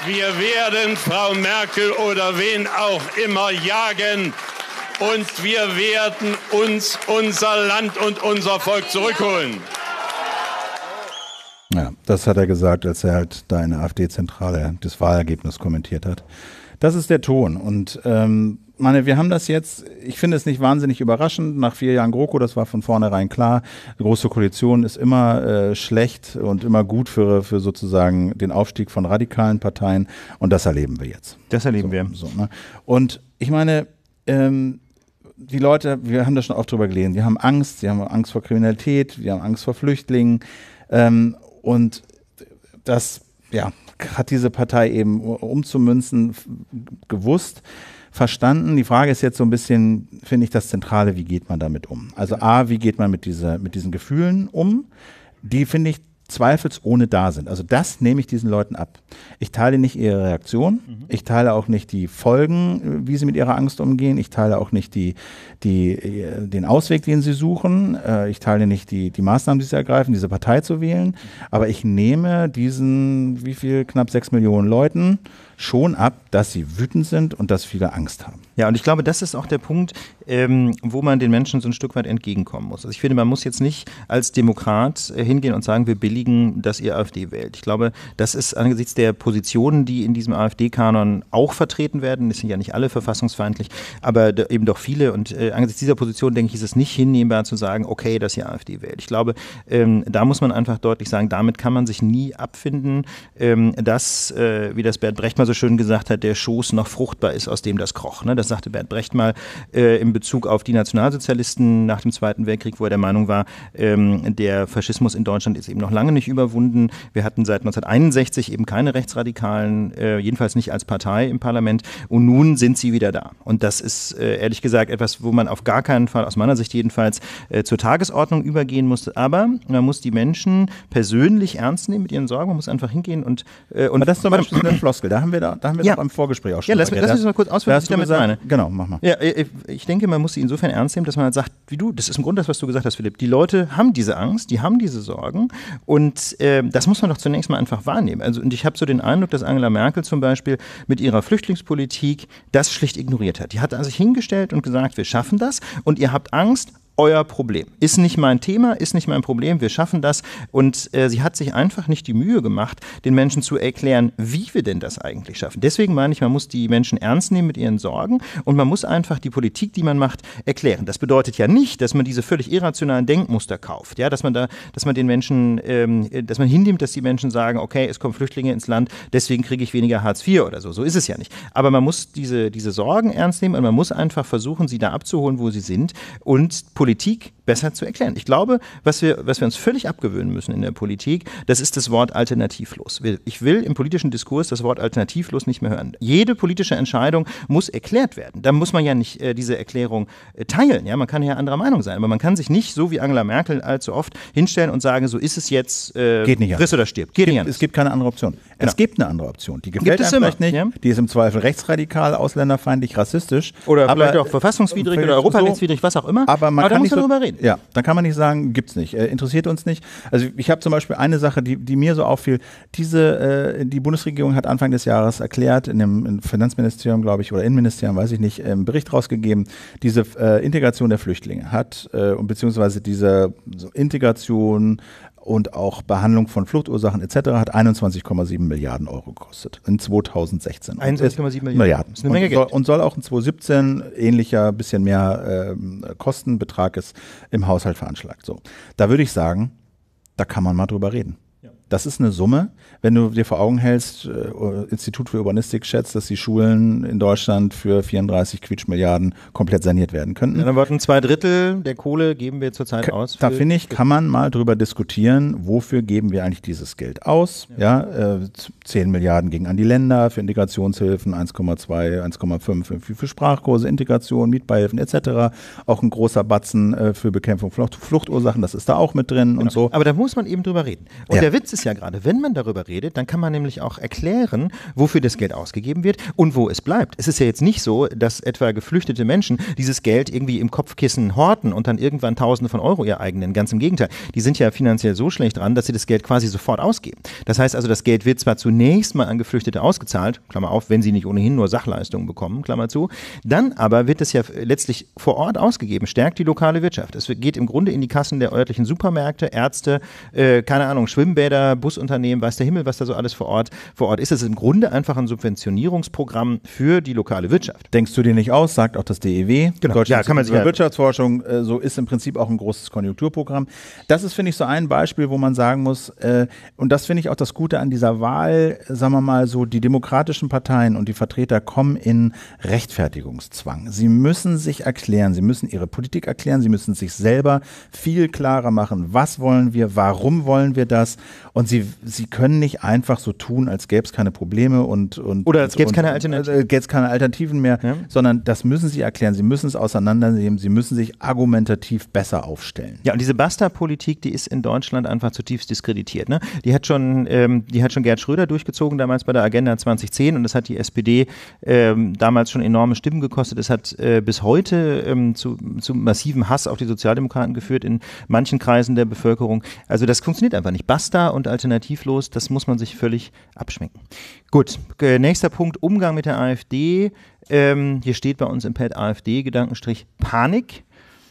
Wir werden Frau Merkel oder wen auch immer jagen. Und wir werden uns unser Land und unser Volk zurückholen. Ja, das hat er gesagt, als er halt da in der AfD-Zentrale das Wahlergebnis kommentiert hat. Das ist der Ton. Und ähm, meine, wir haben das jetzt, ich finde es nicht wahnsinnig überraschend, nach vier Jahren GroKo, das war von vornherein klar, eine große Koalition ist immer äh, schlecht und immer gut für, für sozusagen den Aufstieg von radikalen Parteien und das erleben wir jetzt. Das erleben so, wir. So, ne? Und ich meine, ähm, die Leute, wir haben das schon oft drüber gelesen, die haben Angst, sie haben Angst vor Kriminalität, die haben Angst vor Flüchtlingen ähm, und das, ja, hat diese Partei eben umzumünzen gewusst verstanden. Die Frage ist jetzt so ein bisschen, finde ich, das Zentrale, wie geht man damit um? Also A, wie geht man mit, dieser, mit diesen Gefühlen um, die, finde ich, zweifelsohne da sind. Also das nehme ich diesen Leuten ab. Ich teile nicht ihre Reaktion, mhm. ich teile auch nicht die Folgen, wie sie mit ihrer Angst umgehen, ich teile auch nicht die, die, äh, den Ausweg, den sie suchen, äh, ich teile nicht die, die Maßnahmen, die sie ergreifen, diese Partei zu wählen, aber ich nehme diesen, wie viel, knapp sechs Millionen Leuten, schon ab, dass sie wütend sind und dass viele Angst haben. Ja, und ich glaube, das ist auch der Punkt, ähm, wo man den Menschen so ein Stück weit entgegenkommen muss. Also ich finde, man muss jetzt nicht als Demokrat äh, hingehen und sagen, wir billigen, dass ihr AfD wählt. Ich glaube, das ist angesichts der Positionen, die in diesem AfD-Kanon auch vertreten werden, es sind ja nicht alle verfassungsfeindlich, aber eben doch viele. Und äh, angesichts dieser Position, denke ich, ist es nicht hinnehmbar zu sagen, okay, dass ihr AfD wählt. Ich glaube, ähm, da muss man einfach deutlich sagen, damit kann man sich nie abfinden, ähm, dass, äh, wie das Bert Brecht mal so schön gesagt hat, der Schoß noch fruchtbar ist, aus dem das kroch. Ne? Das das sagte Bert Brecht mal, äh, in Bezug auf die Nationalsozialisten nach dem Zweiten Weltkrieg, wo er der Meinung war, ähm, der Faschismus in Deutschland ist eben noch lange nicht überwunden. Wir hatten seit 1961 eben keine Rechtsradikalen, äh, jedenfalls nicht als Partei im Parlament. Und nun sind sie wieder da. Und das ist äh, ehrlich gesagt etwas, wo man auf gar keinen Fall, aus meiner Sicht jedenfalls, äh, zur Tagesordnung übergehen muss. Aber man muss die Menschen persönlich ernst nehmen mit ihren Sorgen. Man muss einfach hingehen und. Äh, und Aber das ist zum Beispiel eine Floskel. Da haben wir, da, da haben wir ja. doch am Vorgespräch auch schon. Ja, lass, lass mich das mal kurz ausführen, was ich damit meine. Genau, mach mal. Ja, ich denke, man muss sie insofern ernst nehmen, dass man halt sagt, wie du, das ist im Grunde das, was du gesagt hast, Philipp. Die Leute haben diese Angst, die haben diese Sorgen und äh, das muss man doch zunächst mal einfach wahrnehmen. Also, und ich habe so den Eindruck, dass Angela Merkel zum Beispiel mit ihrer Flüchtlingspolitik das schlicht ignoriert hat. Die hat also sich hingestellt und gesagt, wir schaffen das und ihr habt Angst, euer Problem. Ist nicht mein Thema, ist nicht mein Problem, wir schaffen das. Und äh, sie hat sich einfach nicht die Mühe gemacht, den Menschen zu erklären, wie wir denn das eigentlich schaffen. Deswegen meine ich, man muss die Menschen ernst nehmen mit ihren Sorgen und man muss einfach die Politik, die man macht, erklären. Das bedeutet ja nicht, dass man diese völlig irrationalen Denkmuster kauft, ja, dass man da, dass man den Menschen, ähm, dass man hinnimmt, dass die Menschen sagen, okay, es kommen Flüchtlinge ins Land, deswegen kriege ich weniger Hartz IV oder so. So ist es ja nicht. Aber man muss diese, diese Sorgen ernst nehmen und man muss einfach versuchen, sie da abzuholen, wo sie sind und Politik politique besser zu erklären. Ich glaube, was wir, was wir uns völlig abgewöhnen müssen in der Politik, das ist das Wort alternativlos. Ich will im politischen Diskurs das Wort alternativlos nicht mehr hören. Jede politische Entscheidung muss erklärt werden. Da muss man ja nicht äh, diese Erklärung äh, teilen. Ja, man kann ja anderer Meinung sein, aber man kann sich nicht so wie Angela Merkel allzu oft hinstellen und sagen, so ist es jetzt, äh, Geht nicht riss oder stirbt. Geht es gibt, nicht es gibt keine andere Option. Genau. Es gibt eine andere Option. Die gefällt es vielleicht nicht. Ja? Die ist im Zweifel rechtsradikal, ausländerfeindlich, rassistisch. Oder vielleicht auch verfassungswidrig oder europarechtswidrig, was auch immer. Aber man aber kann nicht darüber so reden. Ja, dann kann man nicht sagen, gibt's nicht, äh, interessiert uns nicht. Also ich habe zum Beispiel eine Sache, die, die mir so auffiel. Diese, äh, die Bundesregierung hat Anfang des Jahres erklärt, in dem Finanzministerium, glaube ich, oder Innenministerium, weiß ich nicht, einen ähm, Bericht rausgegeben, diese äh, Integration der Flüchtlinge hat, äh, beziehungsweise diese so Integration, und auch Behandlung von Fluchtursachen etc. hat 21,7 Milliarden Euro gekostet in 2016. 21,7 Milliarden. Milliarden. Das ist eine Menge und Geld. Soll, und soll auch in 2017 ähnlicher, bisschen mehr ähm, Kostenbetrag ist im Haushalt veranschlagt. So, da würde ich sagen, da kann man mal drüber reden. Das ist eine Summe, wenn du dir vor Augen hältst, äh, Institut für Urbanistik schätzt, dass die Schulen in Deutschland für 34 Quietschmilliarden komplett saniert werden könnten. Dann würden zwei Drittel der Kohle geben wir zurzeit aus. Da finde ich, kann man mal drüber diskutieren, wofür geben wir eigentlich dieses Geld aus? Ja, ja äh, 10 Milliarden gegen an die Länder für Integrationshilfen, 1,2, 1,5 für, für Sprachkurse, Integration, Mietbeihilfen etc. Auch ein großer Batzen äh, für Bekämpfung Flucht, Fluchtursachen, das ist da auch mit drin genau. und so. Aber da muss man eben drüber reden. Und ja. der Witz ist es ja gerade. Wenn man darüber redet, dann kann man nämlich auch erklären, wofür das Geld ausgegeben wird und wo es bleibt. Es ist ja jetzt nicht so, dass etwa geflüchtete Menschen dieses Geld irgendwie im Kopfkissen horten und dann irgendwann Tausende von Euro ihr eigenen. Ganz im Gegenteil. Die sind ja finanziell so schlecht dran, dass sie das Geld quasi sofort ausgeben. Das heißt also, das Geld wird zwar zunächst mal an Geflüchtete ausgezahlt, Klammer auf, wenn sie nicht ohnehin nur Sachleistungen bekommen, Klammer zu, dann aber wird es ja letztlich vor Ort ausgegeben, stärkt die lokale Wirtschaft. Es geht im Grunde in die Kassen der örtlichen Supermärkte, Ärzte, äh, keine Ahnung, Schwimmbäder, Busunternehmen, weiß der Himmel, was da so alles vor Ort, vor Ort ist. Es ist im Grunde einfach ein Subventionierungsprogramm für die lokale Wirtschaft. Denkst du dir nicht aus, sagt auch das DEW. Genau. Deutsche ja, kann man sich Wirtschaftsforschung, äh, so ist im Prinzip auch ein großes Konjunkturprogramm. Das ist, finde ich, so ein Beispiel, wo man sagen muss, äh, und das finde ich auch das Gute an dieser Wahl, sagen wir mal so, die demokratischen Parteien und die Vertreter kommen in Rechtfertigungszwang. Sie müssen sich erklären, sie müssen ihre Politik erklären, sie müssen sich selber viel klarer machen, was wollen wir, warum wollen wir das und sie, sie können nicht einfach so tun, als gäbe es keine Probleme und, und Oder als gäbe es keine äh, Alternativen. Äh, keine Alternativen mehr, ja. sondern das müssen sie erklären, sie müssen es auseinandernehmen, sie müssen sich argumentativ besser aufstellen. Ja, und diese Basta-Politik, die ist in Deutschland einfach zutiefst diskreditiert. Ne? Die hat schon, ähm, die hat schon Gerd Schröder durchgezogen, damals bei der Agenda 2010 und das hat die SPD ähm, damals schon enorme Stimmen gekostet. Es hat äh, bis heute ähm, zu, zu massivem Hass auf die Sozialdemokraten geführt in manchen Kreisen der Bevölkerung. Also das funktioniert einfach nicht. Basta und und alternativlos, das muss man sich völlig abschminken. Gut, äh, nächster Punkt, Umgang mit der AfD. Ähm, hier steht bei uns im Pad AfD, Gedankenstrich Panik.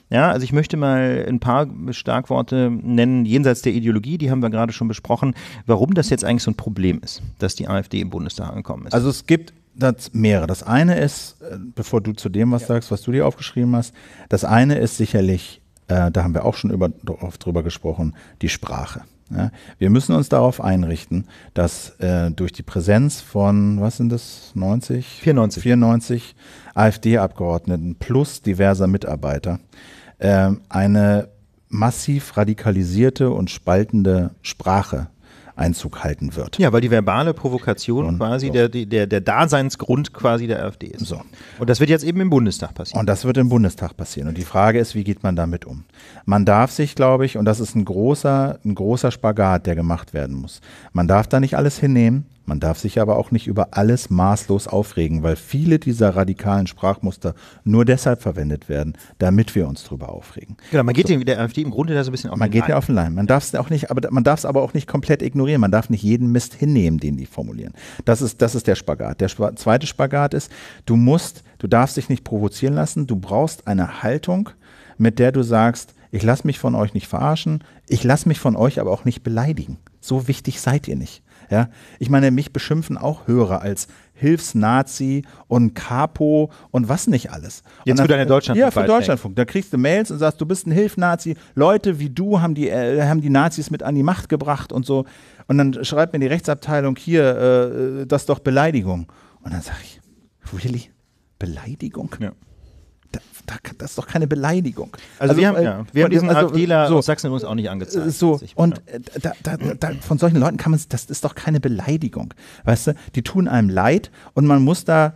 Ja, also ich möchte mal ein paar Starkworte nennen, jenseits der Ideologie, die haben wir gerade schon besprochen, warum das jetzt eigentlich so ein Problem ist, dass die AfD im Bundestag angekommen ist. Also es gibt das mehrere. Das eine ist, äh, bevor du zu dem was ja. sagst, was du dir aufgeschrieben hast, das eine ist sicherlich, äh, da haben wir auch schon über, oft drüber gesprochen, die Sprache. Ja, ne? wir müssen uns darauf einrichten, dass äh, durch die Präsenz von, was sind das, 90? 94. 94 AfD-Abgeordneten plus diverser Mitarbeiter äh, eine massiv radikalisierte und spaltende Sprache Einzug halten wird. Ja, weil die verbale Provokation und, quasi so. der, der, der Daseinsgrund quasi der AfD ist. So. Und das wird jetzt eben im Bundestag passieren. Und das wird im Bundestag passieren. Und die Frage ist, wie geht man damit um? Man darf sich, glaube ich, und das ist ein großer, ein großer Spagat, der gemacht werden muss. Man darf da nicht alles hinnehmen. Man darf sich aber auch nicht über alles maßlos aufregen, weil viele dieser radikalen Sprachmuster nur deshalb verwendet werden, damit wir uns drüber aufregen. Genau, man geht so, der AfD im Grunde da so ein bisschen auf den Man geht Lein. ja auf den Leim. Man darf es auch nicht, aber man darf es aber auch nicht komplett ignorieren. Man darf nicht jeden Mist hinnehmen, den die formulieren. Das ist, das ist der Spagat. Der Sp zweite Spagat ist, du musst, du darfst dich nicht provozieren lassen. Du brauchst eine Haltung, mit der du sagst, ich lasse mich von euch nicht verarschen, ich lasse mich von euch aber auch nicht beleidigen. So wichtig seid ihr nicht. Ja? Ich meine, mich beschimpfen auch Hörer als Hilfsnazi und Capo und was nicht alles. Jetzt dann, für deine Deutschlandfunk. Ja, für Deutschlandfunk. Da kriegst du Mails und sagst, du bist ein Hilfnazi. Leute wie du haben die, äh, haben die Nazis mit an die Macht gebracht und so. Und dann schreibt mir die Rechtsabteilung hier, äh, äh das ist doch Beleidigung. Und dann sage ich, really? Beleidigung? Ja da, da, das ist doch keine Beleidigung. Also, also wir haben, äh, ja, wir haben diesen also, AfDler so, aus Sachsen uns auch nicht angezeigt. Äh, so, und äh, da, da, da, von solchen Leuten kann man, das ist doch keine Beleidigung. Weißt du, die tun einem leid und man muss da,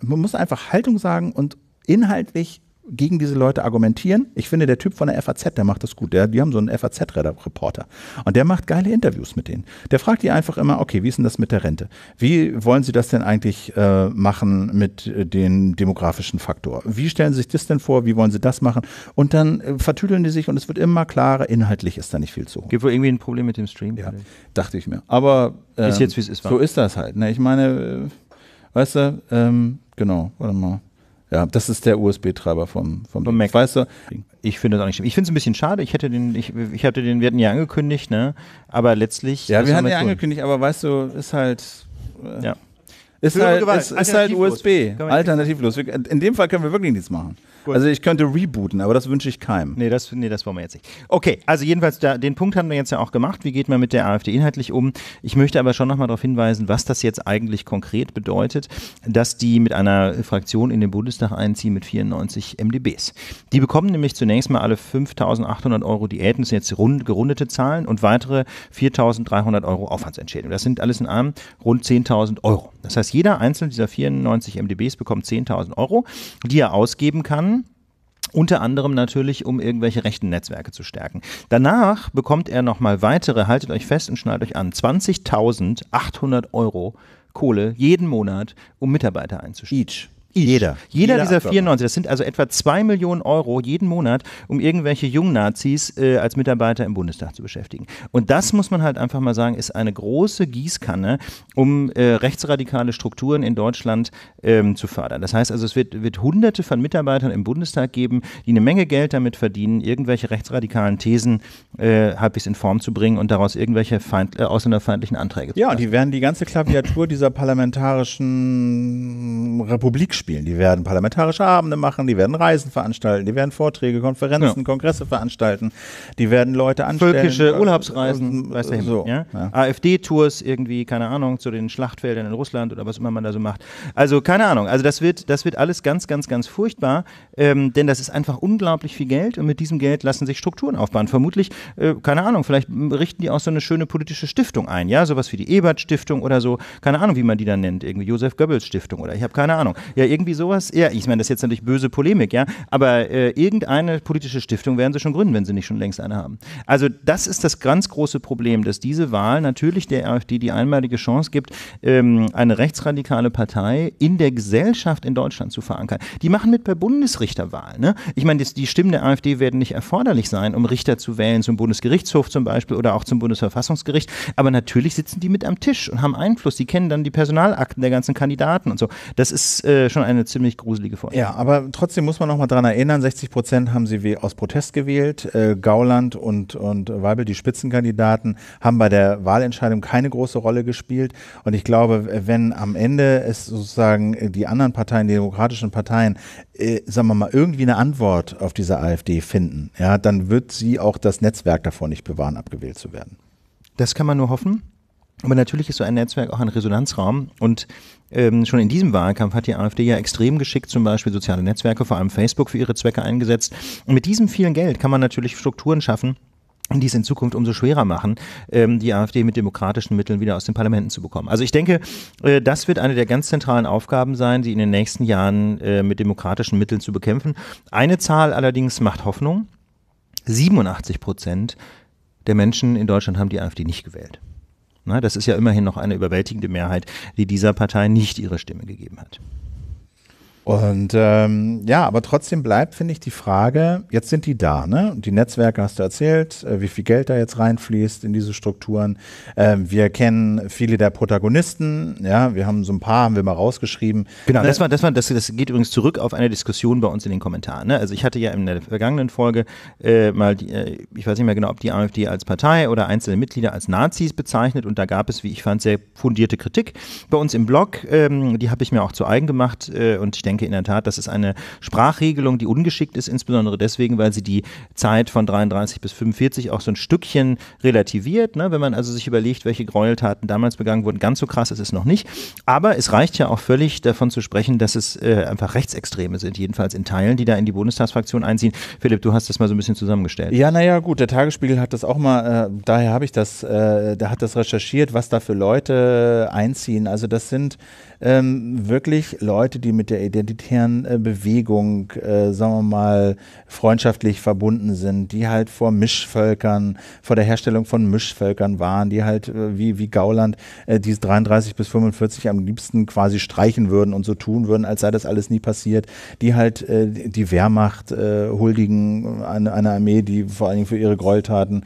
man muss einfach Haltung sagen und inhaltlich gegen diese Leute argumentieren. Ich finde, der Typ von der FAZ, der macht das gut. Der, die haben so einen FAZ-Reporter. Und der macht geile Interviews mit denen. Der fragt die einfach immer, okay, wie ist denn das mit der Rente? Wie wollen Sie das denn eigentlich äh, machen mit äh, dem demografischen Faktor? Wie stellen Sie sich das denn vor? Wie wollen Sie das machen? Und dann äh, vertüdeln die sich und es wird immer klarer, inhaltlich ist da nicht viel zu holen. Gibt wohl irgendwie ein Problem mit dem Stream? Ja, dachte ich mir. Aber ähm, ist jetzt, ist. So ist das halt. Ne? Ich meine, äh, weißt du, ähm, genau, warte mal. Ja, das ist der USB-Treiber vom, vom, vom Mac. Weißt du, ich finde das auch nicht schlimm. Ich finde es ein bisschen schade. Ich hätte den, ich, ich hatte den, wir hatten ja angekündigt, ne? Aber letztlich. Ja, wir hatten ja angekündigt, aber weißt du, ist halt. Äh, ja. Ist halt, ist, ist halt USB. Alternativlos. In dem Fall können wir wirklich nichts machen. Cool. Also ich könnte rebooten, aber das wünsche ich keinem. Nee das, nee, das wollen wir jetzt nicht. Okay, also jedenfalls, da, den Punkt haben wir jetzt ja auch gemacht. Wie geht man mit der AfD inhaltlich um? Ich möchte aber schon nochmal darauf hinweisen, was das jetzt eigentlich konkret bedeutet, dass die mit einer Fraktion in den Bundestag einziehen mit 94 MDBs. Die bekommen nämlich zunächst mal alle 5.800 Euro Diäten, das sind jetzt rund, gerundete Zahlen, und weitere 4.300 Euro Aufwandsentschädigung. Das sind alles in allem rund 10.000 Euro. Das heißt, jeder einzelne dieser 94 MDBs bekommt 10.000 Euro, die er ausgeben kann unter anderem natürlich, um irgendwelche rechten Netzwerke zu stärken. Danach bekommt er nochmal weitere, haltet euch fest und schneidet euch an, 20.800 Euro Kohle jeden Monat, um Mitarbeiter einzustellen. Each. Jeder. Jeder, jeder dieser Abkommen. 94, das sind also etwa 2 Millionen Euro jeden Monat, um irgendwelche Jungnazis äh, als Mitarbeiter im Bundestag zu beschäftigen. Und das muss man halt einfach mal sagen, ist eine große Gießkanne, um äh, rechtsradikale Strukturen in Deutschland ähm, zu fördern. Das heißt also, es wird, wird hunderte von Mitarbeitern im Bundestag geben, die eine Menge Geld damit verdienen, irgendwelche rechtsradikalen Thesen äh, halbwegs in Form zu bringen und daraus irgendwelche Feind, äh, ausländerfeindlichen Anträge zu machen. Ja, die werden die ganze Klaviatur dieser parlamentarischen Republik spielen spielen. Die werden parlamentarische Abende machen, die werden Reisen veranstalten, die werden Vorträge, Konferenzen, ja. Kongresse veranstalten, die werden Leute anstellen. Völkische äh, Urlaubsreisen, äh, weißt du, so, ja? ja. AfD-Tours irgendwie, keine Ahnung, zu den Schlachtfeldern in Russland oder was immer man da so macht. Also keine Ahnung, also das wird, das wird alles ganz, ganz, ganz furchtbar, ähm, denn das ist einfach unglaublich viel Geld und mit diesem Geld lassen sich Strukturen aufbauen. Vermutlich, äh, keine Ahnung, vielleicht richten die auch so eine schöne politische Stiftung ein, ja, sowas wie die Ebert-Stiftung oder so, keine Ahnung, wie man die dann nennt, irgendwie Josef Goebbels-Stiftung oder ich habe keine Ahnung. Ja, irgendwie sowas? Ja, ich meine, das ist jetzt natürlich böse Polemik, ja, aber äh, irgendeine politische Stiftung werden sie schon gründen, wenn sie nicht schon längst eine haben. Also das ist das ganz große Problem, dass diese Wahl natürlich der AfD die einmalige Chance gibt, ähm, eine rechtsradikale Partei in der Gesellschaft in Deutschland zu verankern. Die machen mit bei Bundesrichterwahlen. Ne? Ich meine, die Stimmen der AfD werden nicht erforderlich sein, um Richter zu wählen, zum Bundesgerichtshof zum Beispiel oder auch zum Bundesverfassungsgericht, aber natürlich sitzen die mit am Tisch und haben Einfluss. Die kennen dann die Personalakten der ganzen Kandidaten und so. Das ist äh, schon eine ziemlich gruselige Folge. Ja, aber trotzdem muss man nochmal dran erinnern, 60 Prozent haben sie aus Protest gewählt. Äh, Gauland und, und Weibel, die Spitzenkandidaten, haben bei der Wahlentscheidung keine große Rolle gespielt. Und ich glaube, wenn am Ende es sozusagen die anderen Parteien, die demokratischen Parteien, äh, sagen wir mal, irgendwie eine Antwort auf diese AfD finden, ja, dann wird sie auch das Netzwerk davor nicht bewahren, abgewählt zu werden. Das kann man nur hoffen. Aber natürlich ist so ein Netzwerk auch ein Resonanzraum und ähm, schon in diesem Wahlkampf hat die AfD ja extrem geschickt zum Beispiel soziale Netzwerke, vor allem Facebook, für ihre Zwecke eingesetzt. Und mit diesem vielen Geld kann man natürlich Strukturen schaffen, die es in Zukunft umso schwerer machen, ähm, die AfD mit demokratischen Mitteln wieder aus den Parlamenten zu bekommen. Also ich denke, äh, das wird eine der ganz zentralen Aufgaben sein, die in den nächsten Jahren äh, mit demokratischen Mitteln zu bekämpfen. Eine Zahl allerdings macht Hoffnung. 87 Prozent der Menschen in Deutschland haben die AfD nicht gewählt. Ne, das ist ja immerhin noch eine überwältigende Mehrheit, die dieser Partei nicht ihre Stimme gegeben hat. Und ähm, ja, aber trotzdem bleibt, finde ich, die Frage, jetzt sind die da, ne? Und Die Netzwerke hast du erzählt, äh, wie viel Geld da jetzt reinfließt in diese Strukturen. Ähm, wir kennen viele der Protagonisten, ja, wir haben so ein paar, haben wir mal rausgeschrieben. Genau, ne? das, war, das, war, das, das geht übrigens zurück auf eine Diskussion bei uns in den Kommentaren. Ne? Also ich hatte ja in der vergangenen Folge äh, mal, die, äh, ich weiß nicht mehr genau, ob die AfD als Partei oder einzelne Mitglieder als Nazis bezeichnet und da gab es, wie ich fand, sehr fundierte Kritik bei uns im Blog. Ähm, die habe ich mir auch zu eigen gemacht äh, und ich denke, denke in der Tat, das ist eine Sprachregelung, die ungeschickt ist, insbesondere deswegen, weil sie die Zeit von 33 bis 45 auch so ein Stückchen relativiert. Ne? Wenn man also sich überlegt, welche Gräueltaten damals begangen wurden, ganz so krass ist es noch nicht. Aber es reicht ja auch völlig davon zu sprechen, dass es äh, einfach Rechtsextreme sind, jedenfalls in Teilen, die da in die Bundestagsfraktion einziehen. Philipp, du hast das mal so ein bisschen zusammengestellt. Ja, naja, gut, der Tagesspiegel hat das auch mal, äh, daher habe ich das, äh, da hat das recherchiert, was da für Leute einziehen. Also das sind ähm, wirklich Leute, die mit der Identität identitären äh, Bewegung, äh, sagen wir mal, freundschaftlich verbunden sind, die halt vor Mischvölkern, vor der Herstellung von Mischvölkern waren, die halt äh, wie, wie Gauland äh, diese 33 bis 45 am liebsten quasi streichen würden und so tun würden, als sei das alles nie passiert, die halt äh, die Wehrmacht äh, huldigen, äh, eine, eine Armee, die vor allen Dingen für ihre Gräueltaten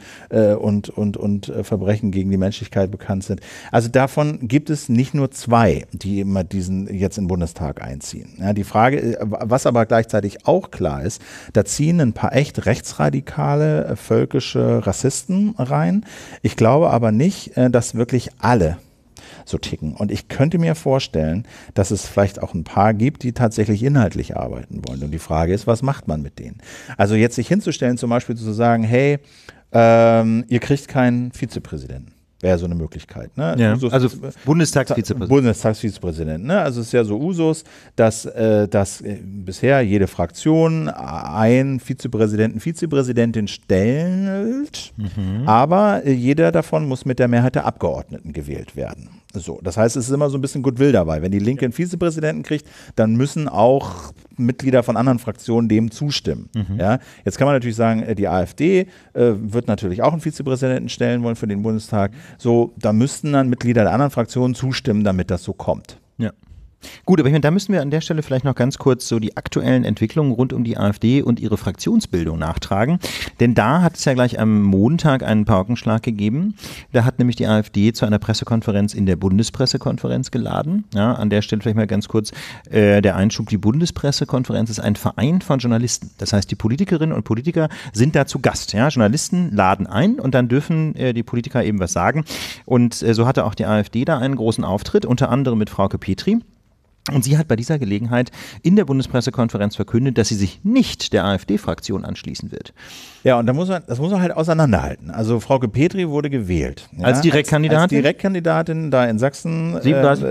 und, und, und Verbrechen gegen die Menschlichkeit bekannt sind. Also davon gibt es nicht nur zwei, die immer diesen jetzt in den Bundestag einziehen. Ja, ne? die Frage, äh, was aber gleichzeitig auch klar ist, da ziehen ein paar echt rechtsradikale, äh, völkische Rassisten rein. Ich glaube aber nicht, äh, dass wirklich alle so ticken. Und ich könnte mir vorstellen, dass es vielleicht auch ein paar gibt, die tatsächlich inhaltlich arbeiten wollen. Und die Frage ist, was macht man mit denen? Also jetzt sich hinzustellen, zum Beispiel zu sagen, hey, ähm, ihr kriegt keinen Vizepräsidenten. Wäre so eine Möglichkeit. Ne? Ja. Usus, also äh, Bundestagsvizepräsident. Bundestagsvizepräsident. Ne? Also es ist ja so Usus, dass, äh, dass äh, bisher jede Fraktion einen Vizepräsidenten, Vizepräsidentin stellt, mhm. aber äh, jeder davon muss mit der Mehrheit der Abgeordneten gewählt werden. So, das heißt, es ist immer so ein bisschen Goodwill dabei. Wenn die Linke einen Vizepräsidenten kriegt, dann müssen auch Mitglieder von anderen Fraktionen dem zustimmen. Mhm. Ja, jetzt kann man natürlich sagen, äh, die AfD äh, wird natürlich auch einen Vizepräsidenten stellen wollen für den Bundestag. So, da müssten dann Mitglieder der anderen Fraktionen zustimmen, damit das so kommt. Ja. Gut, aber ich meine, da müssen wir an der Stelle vielleicht noch ganz kurz so die aktuellen Entwicklungen rund um die AfD und ihre Fraktionsbildung nachtragen. Denn da hat es ja gleich am Montag einen Paukenschlag gegeben. Da hat nämlich die AfD zu einer Pressekonferenz in der Bundespressekonferenz geladen. Ja, an der Stelle vielleicht mal ganz kurz äh, der Einschub. Die Bundespressekonferenz ist ein Verein von Journalisten. Das heißt, die Politikerinnen und Politiker sind da zu Gast. Ja? Journalisten laden ein und dann dürfen äh, die Politiker eben was sagen. Und äh, so hatte auch die AfD da einen großen Auftritt, unter anderem mit Frauke Petri. Und sie hat bei dieser Gelegenheit in der Bundespressekonferenz verkündet, dass sie sich nicht der AfD-Fraktion anschließen wird. Ja, und da muss man, das muss man halt auseinanderhalten. Also Frauke Petri wurde gewählt. Ja, als Direktkandidatin? Als, Direktkandidatin da in Sachsen. 37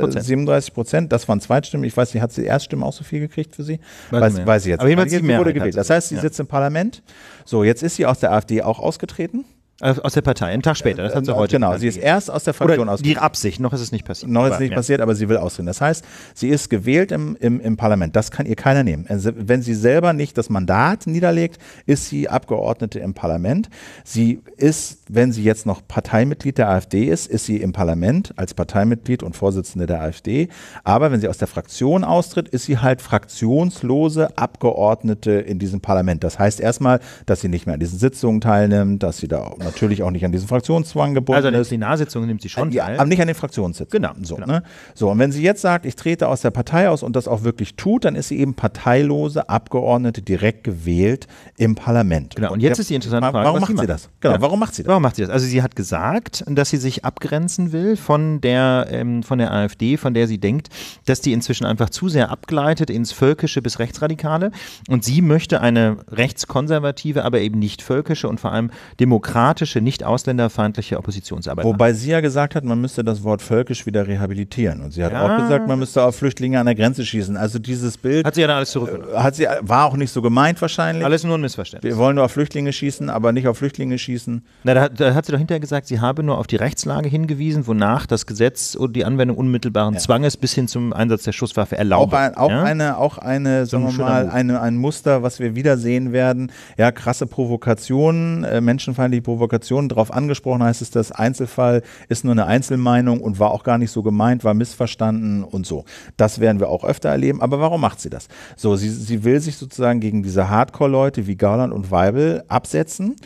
äh, Prozent. Äh, das waren Zweitstimmen. Ich weiß nicht, hat sie Erststimmen auch so viel gekriegt für sie? Weiß, weiß, weiß ich jetzt. Aber jedenfalls sie wurde gewählt. Das heißt, sie ja. sitzt im Parlament. So, jetzt ist sie aus der AfD auch ausgetreten. Aus der Partei, einen Tag später, das hat sie äh, äh, heute. Genau, sie ist erst aus der Fraktion Oder Die Absicht, noch ist es nicht passiert. Noch ist es nicht ja. passiert, aber sie will austreten. Das heißt, sie ist gewählt im, im, im Parlament. Das kann ihr keiner nehmen. Also, wenn sie selber nicht das Mandat niederlegt, ist sie Abgeordnete im Parlament. Sie ist, wenn sie jetzt noch Parteimitglied der AfD ist, ist sie im Parlament als Parteimitglied und Vorsitzende der AfD. Aber wenn sie aus der Fraktion austritt, ist sie halt fraktionslose Abgeordnete in diesem Parlament. Das heißt erstmal, dass sie nicht mehr an diesen Sitzungen teilnimmt, dass sie da auch natürlich auch nicht an diesen Fraktionszwang gebunden also ist. Also an den Plenarsitzungen nimmt sie schon äh, teil. Aber nicht an den Fraktionssitzungen. Genau. So, genau. Ne? so, und wenn sie jetzt sagt, ich trete aus der Partei aus und das auch wirklich tut, dann ist sie eben parteilose Abgeordnete direkt gewählt im Parlament. Genau, und jetzt der, ist die interessante Frage, warum macht sie das? Genau, ja. warum macht sie das? Warum macht sie das? Also sie hat gesagt, dass sie sich abgrenzen will von der, ähm, von der AfD, von der sie denkt, dass die inzwischen einfach zu sehr abgleitet ins Völkische bis Rechtsradikale und sie möchte eine rechtskonservative, aber eben nicht völkische und vor allem demokratische pragmatische, nicht ausländerfeindliche Oppositionsarbeit. Wobei sie ja gesagt hat, man müsste das Wort völkisch wieder rehabilitieren. Und sie hat ja. auch gesagt, man müsste auf Flüchtlinge an der Grenze schießen. Also dieses Bild. Hat sie ja dann alles zurückgenommen. Äh, hat sie, äh, war auch nicht so gemeint wahrscheinlich. Alles nur ein Missverständnis. Wir wollen nur auf Flüchtlinge schießen, aber nicht auf Flüchtlinge schießen. Na, da, da hat sie doch hinterher gesagt, sie habe nur auf die Rechtslage hingewiesen, wonach das Gesetz und die Anwendung unmittelbaren ja. Zwanges bis hin zum Einsatz der Schusswaffe erlaubt. Auch, ein, auch ja? eine, auch eine, so sagen wir mal, eine, ein Muster, was wir wiedersehen werden. Ja, krasse Provokationen, äh, menschenfeindliche Provokationen. Provokation darauf angesprochen, heißt es, das Einzelfall ist nur eine Einzelmeinung und war auch gar nicht so gemeint, war missverstanden und so. Das werden wir auch öfter erleben. Aber warum macht sie das? So, sie, sie will sich sozusagen gegen diese Hardcore-Leute wie Garland und Weibel absetzen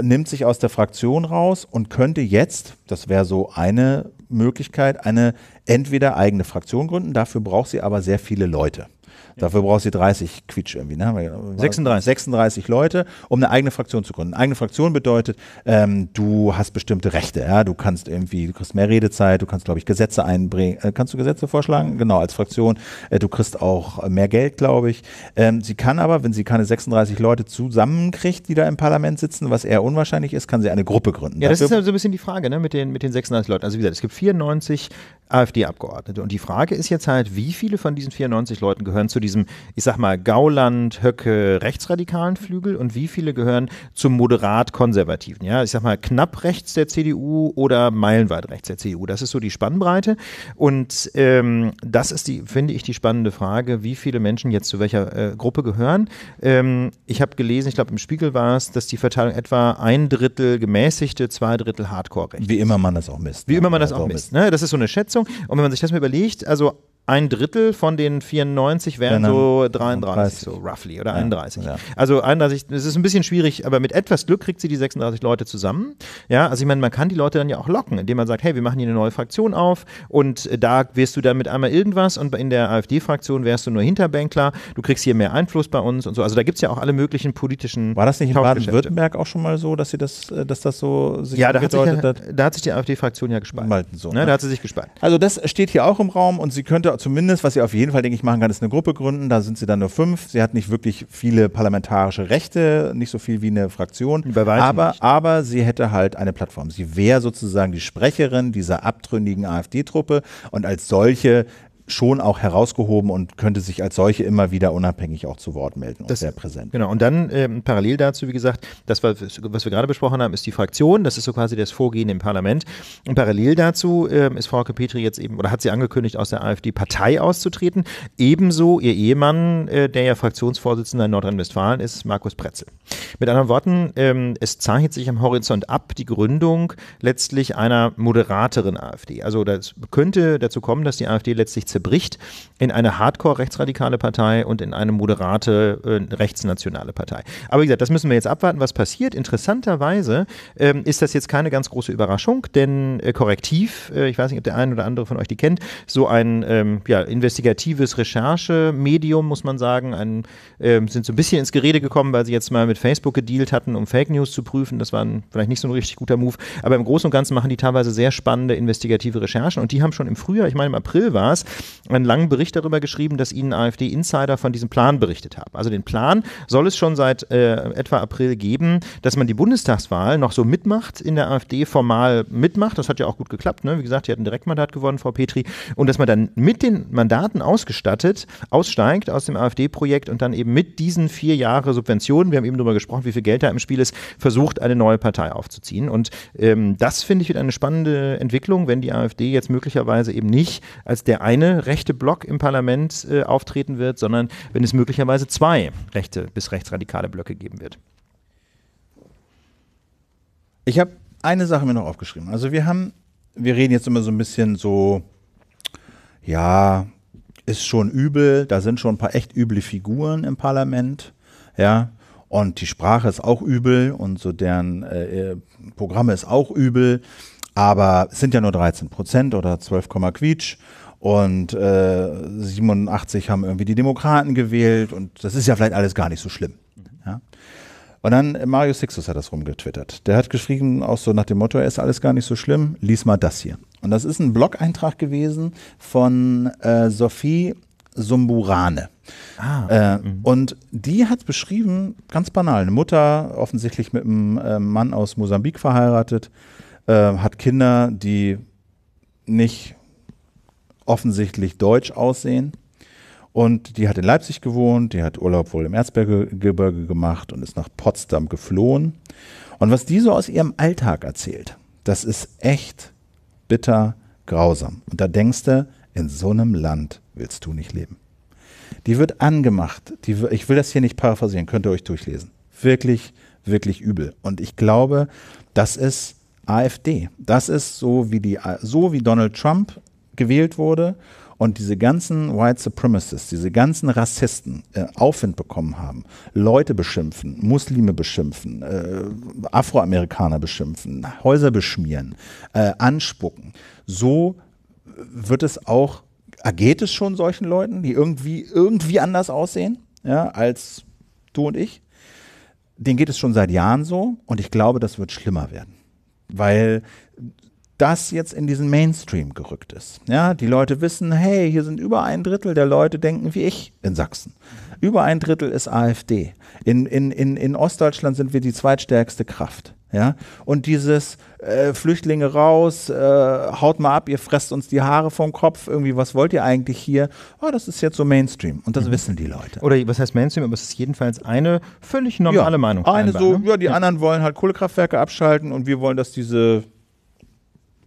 nimmt sich aus der Fraktion raus und könnte jetzt, das wäre so eine Möglichkeit, eine entweder eigene Fraktion gründen, dafür braucht sie aber sehr viele Leute. Dafür brauchst du 30 Quietsch irgendwie. Ne? 36. 36 äh, Leute, um eine eigene Fraktion zu gründen. Eine eigene Fraktion bedeutet, ähm, du hast bestimmte Rechte. Ja? Du kannst irgendwie, du kriegst mehr Redezeit, du kannst, glaube ich, Gesetze einbringen. Äh, kannst du Gesetze vorschlagen? Genau, als Fraktion. Äh, du kriegst auch mehr Geld, glaube ich. Ähm, sie kann aber, wenn sie keine 36 Leute zusammenkriegt, die da im Parlament sitzen, was eher unwahrscheinlich ist, kann sie eine Gruppe gründen. Ja, Dafür das ist so ein bisschen die Frage ne? mit, den, mit den 36 Leuten. Also wie gesagt, es gibt 94 AfD-Abgeordnete. Und die Frage ist jetzt halt, wie viele von diesen 94 Leuten gehören zu diesem, ich sag mal, Gauland, Höcke, rechtsradikalen Flügel und wie viele gehören zum moderat-konservativen? Ja, ich sag mal, knapp rechts der CDU oder meilenweit rechts der CDU. Das ist so die Spannbreite. Und ähm, das ist die, finde ich, die spannende Frage, wie viele Menschen jetzt zu welcher äh, Gruppe gehören. Ähm, ich habe gelesen, ich glaube, im Spiegel war es, dass die Verteilung etwa ein Drittel gemäßigte, zwei Drittel Hardcore-Rechts. Wie immer man das auch misst. Wie ne? immer man das auch misst. Ne? Das ist so eine Schätzung. Und wenn man sich das mal überlegt, also ein Drittel von den 94 wären ja, so 33, 30. so roughly, oder ja, 31. Ja. Also 31, es ist ein bisschen schwierig, aber mit etwas Glück kriegt sie die 36 Leute zusammen. Ja, also ich meine, man kann die Leute dann ja auch locken, indem man sagt, hey, wir machen hier eine neue Fraktion auf und äh, da wirst du dann mit einmal irgendwas und in der AfD-Fraktion wärst du nur Hinterbänkler, du kriegst hier mehr Einfluss bei uns und so. Also da gibt es ja auch alle möglichen politischen War das nicht in Baden-Württemberg auch schon mal so, dass sie das, äh, dass das so sich ja, da hat, ja, da hat sich die AfD-Fraktion ja gespalten. So, ne? Da ne? hat sie sich gespalten. Also das steht hier auch im Raum und sie könnte zumindest, was sie auf jeden Fall, denke ich, machen kann, ist eine Gruppe gründen. Da sind sie dann nur fünf. Sie hat nicht wirklich viele parlamentarische Rechte, nicht so viel wie eine Fraktion. Bei aber, aber sie hätte halt eine Plattform. Sie wäre sozusagen die Sprecherin dieser abtrünnigen AfD-Truppe und als solche schon auch herausgehoben und könnte sich als solche immer wieder unabhängig auch zu Wort melden das, und sehr präsent. Genau, und dann ähm, parallel dazu, wie gesagt, das, war, was wir gerade besprochen haben, ist die Fraktion, das ist so quasi das Vorgehen im Parlament. Und parallel dazu ähm, ist Frau Petri jetzt eben, oder hat sie angekündigt, aus der AfD-Partei auszutreten. Ebenso ihr Ehemann, äh, der ja Fraktionsvorsitzender in Nordrhein-Westfalen ist, Markus Pretzel. Mit anderen Worten, ähm, es zeichnet sich am Horizont ab, die Gründung letztlich einer moderateren AfD. Also das könnte dazu kommen, dass die AfD letztlich zerbricht Grenze bricht in eine hardcore-rechtsradikale Partei und in eine moderate äh, rechtsnationale Partei. Aber wie gesagt, das müssen wir jetzt abwarten, was passiert. Interessanterweise ähm, ist das jetzt keine ganz große Überraschung, denn äh, Korrektiv, äh, ich weiß nicht, ob der eine oder andere von euch die kennt, so ein ähm, ja, investigatives Recherchemedium, muss man sagen, ein, ähm, sind so ein bisschen ins Gerede gekommen, weil sie jetzt mal mit Facebook gedealt hatten, um Fake News zu prüfen. Das war ein, vielleicht nicht so ein richtig guter Move, aber im Großen und Ganzen machen die teilweise sehr spannende investigative Recherchen und die haben schon im Frühjahr, ich meine im April war es, einen langen Bericht darüber geschrieben, dass ihnen AfD-Insider von diesem Plan berichtet haben. Also den Plan soll es schon seit äh, etwa April geben, dass man die Bundestagswahl noch so mitmacht, in der AfD formal mitmacht. Das hat ja auch gut geklappt. Ne? Wie gesagt, die hat ein Direktmandat gewonnen, Frau Petri. Und dass man dann mit den Mandaten ausgestattet aussteigt aus dem AfD-Projekt und dann eben mit diesen vier Jahre Subventionen, wir haben eben darüber gesprochen, wie viel Geld da im Spiel ist, versucht, eine neue Partei aufzuziehen. Und ähm, das finde ich wieder eine spannende Entwicklung, wenn die AfD jetzt möglicherweise eben nicht als der eine rechte Block im Parlament äh, auftreten wird, sondern wenn es möglicherweise zwei rechte bis rechtsradikale Blöcke geben wird. Ich habe eine Sache mir noch aufgeschrieben. Also wir haben, wir reden jetzt immer so ein bisschen so, ja, ist schon übel, da sind schon ein paar echt üble Figuren im Parlament, ja, und die Sprache ist auch übel und so deren äh, äh Programme ist auch übel, aber es sind ja nur 13 Prozent oder 12, Quietsch und äh, 87 haben irgendwie die Demokraten gewählt und das ist ja vielleicht alles gar nicht so schlimm. Mhm. Ja? Und dann Mario Sixus hat das rumgetwittert. Der hat geschrieben, auch so nach dem Motto, er ist alles gar nicht so schlimm, lies mal das hier. Und das ist ein Blog-Eintrag gewesen von äh, Sophie Sumburane. Ah, äh, mhm. und die hat beschrieben, ganz banal, eine Mutter, offensichtlich mit einem äh, Mann aus Mosambik verheiratet, äh, hat Kinder, die nicht offensichtlich deutsch aussehen. Und die hat in Leipzig gewohnt, die hat Urlaub wohl im Erzgebirge gemacht und ist nach Potsdam geflohen. Und was die so aus ihrem Alltag erzählt, das ist echt bitter grausam. Und da denkst du, in so einem Land willst du nicht leben. Die wird angemacht. Die, ich will das hier nicht paraphrasieren, könnt ihr euch durchlesen. Wirklich, wirklich übel. Und ich glaube, das ist AfD. Das ist so wie die, so wie Donald Trump gewählt wurde und diese ganzen White Supremacists, diese ganzen Rassisten äh, Aufwind bekommen haben, Leute beschimpfen, Muslime beschimpfen, äh, Afroamerikaner beschimpfen, Häuser beschmieren, äh, anspucken, so wird es auch, ergeht es schon solchen Leuten, die irgendwie, irgendwie anders aussehen ja, als du und ich? Den geht es schon seit Jahren so und ich glaube, das wird schlimmer werden. Weil das jetzt in diesen Mainstream gerückt ist. Ja, die Leute wissen, hey, hier sind über ein Drittel der Leute denken wie ich in Sachsen. Über ein Drittel ist AfD. In, in, in, in Ostdeutschland sind wir die zweitstärkste Kraft. Ja, und dieses äh, Flüchtlinge raus, äh, haut mal ab, ihr fresst uns die Haare vom Kopf, irgendwie, was wollt ihr eigentlich hier? Oh, das ist jetzt so Mainstream und das mhm. wissen die Leute. Oder was heißt Mainstream, aber es ist jedenfalls eine völlig normale ja, Meinung. Eine so, ne? ja, die ja. anderen wollen halt Kohlekraftwerke abschalten und wir wollen, dass diese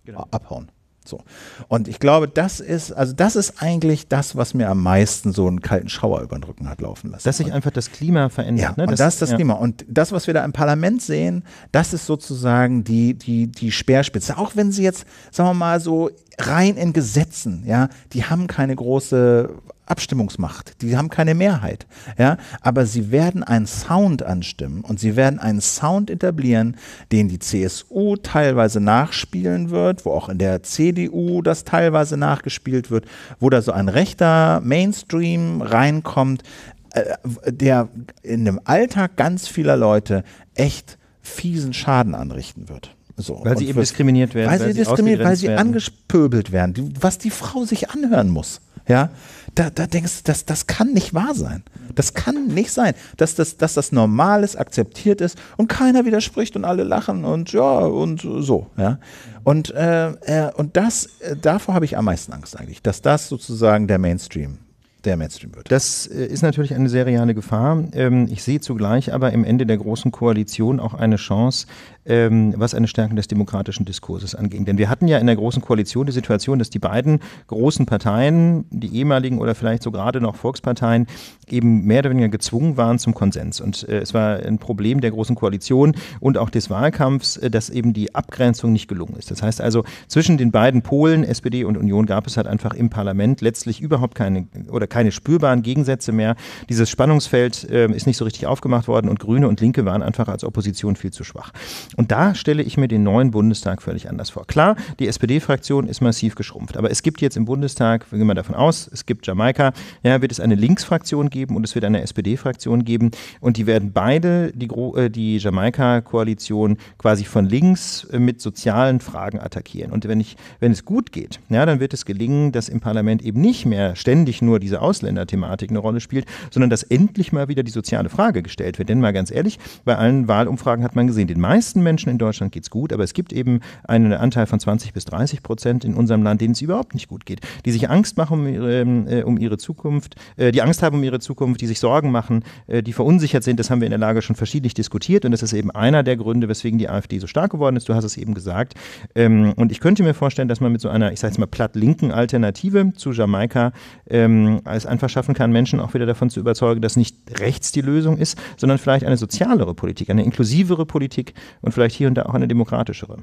genau. abhauen. So. Und ich glaube, das ist, also das ist eigentlich das, was mir am meisten so einen kalten Schauer über den Rücken hat laufen lassen. Dass sich einfach das Klima verändert. Ja, ne? und das, das ist das ja. Klima. Und das, was wir da im Parlament sehen, das ist sozusagen die, die, die Speerspitze. Auch wenn sie jetzt, sagen wir mal, so rein in Gesetzen, ja, die haben keine große Abstimmungsmacht. Die haben keine Mehrheit. Ja? Aber sie werden einen Sound anstimmen und sie werden einen Sound etablieren, den die CSU teilweise nachspielen wird, wo auch in der CDU das teilweise nachgespielt wird, wo da so ein rechter Mainstream reinkommt, äh, der in dem Alltag ganz vieler Leute echt fiesen Schaden anrichten wird. So. Weil sie eben diskriminiert werden. Weil, weil sie diskriminiert, weil sie werden. angepöbelt werden, was die Frau sich anhören muss. Ja, da, da denkst du, das, das kann nicht wahr sein. Das kann nicht sein, dass das, dass das normal ist, akzeptiert ist und keiner widerspricht und alle lachen und ja und so. Ja. Und, äh, äh und das, äh, davor habe ich am meisten Angst eigentlich, dass das sozusagen der Mainstream der Mainstream wird. Das äh, ist natürlich eine seriale Gefahr. Ähm, ich sehe zugleich aber im Ende der großen Koalition auch eine Chance, ähm, was eine Stärkung des demokratischen Diskurses anging. Denn wir hatten ja in der Großen Koalition die Situation, dass die beiden großen Parteien, die ehemaligen oder vielleicht so gerade noch Volksparteien, eben mehr oder weniger gezwungen waren zum Konsens. Und äh, es war ein Problem der Großen Koalition und auch des Wahlkampfs, äh, dass eben die Abgrenzung nicht gelungen ist. Das heißt also, zwischen den beiden Polen, SPD und Union, gab es halt einfach im Parlament letztlich überhaupt keine oder keine spürbaren Gegensätze mehr. Dieses Spannungsfeld äh, ist nicht so richtig aufgemacht worden und Grüne und Linke waren einfach als Opposition viel zu schwach. Und da stelle ich mir den neuen Bundestag völlig anders vor. Klar, die SPD-Fraktion ist massiv geschrumpft, aber es gibt jetzt im Bundestag, wir gehen mal davon aus, es gibt Jamaika, ja, wird es eine Linksfraktion geben und es wird eine SPD-Fraktion geben und die werden beide die, äh, die Jamaika-Koalition quasi von links äh, mit sozialen Fragen attackieren. Und wenn, ich, wenn es gut geht, ja, dann wird es gelingen, dass im Parlament eben nicht mehr ständig nur diese Ausländerthematik eine Rolle spielt, sondern dass endlich mal wieder die soziale Frage gestellt wird. Denn mal ganz ehrlich, bei allen Wahlumfragen hat man gesehen, den meisten vielen Menschen in Deutschland geht es gut, aber es gibt eben einen Anteil von 20 bis 30 Prozent in unserem Land, denen es überhaupt nicht gut geht, die sich Angst machen um ihre, ähm, äh, um ihre Zukunft, äh, die Angst haben um ihre Zukunft, die sich Sorgen machen, äh, die verunsichert sind. Das haben wir in der Lage schon verschiedentlich diskutiert und das ist eben einer der Gründe, weswegen die AfD so stark geworden ist. Du hast es eben gesagt. Ähm, und ich könnte mir vorstellen, dass man mit so einer, ich sage jetzt mal, platt linken Alternative zu Jamaika ähm, es einfach schaffen kann, Menschen auch wieder davon zu überzeugen, dass nicht rechts die Lösung ist, sondern vielleicht eine sozialere Politik, eine inklusivere Politik und vielleicht hier und da auch eine demokratischere.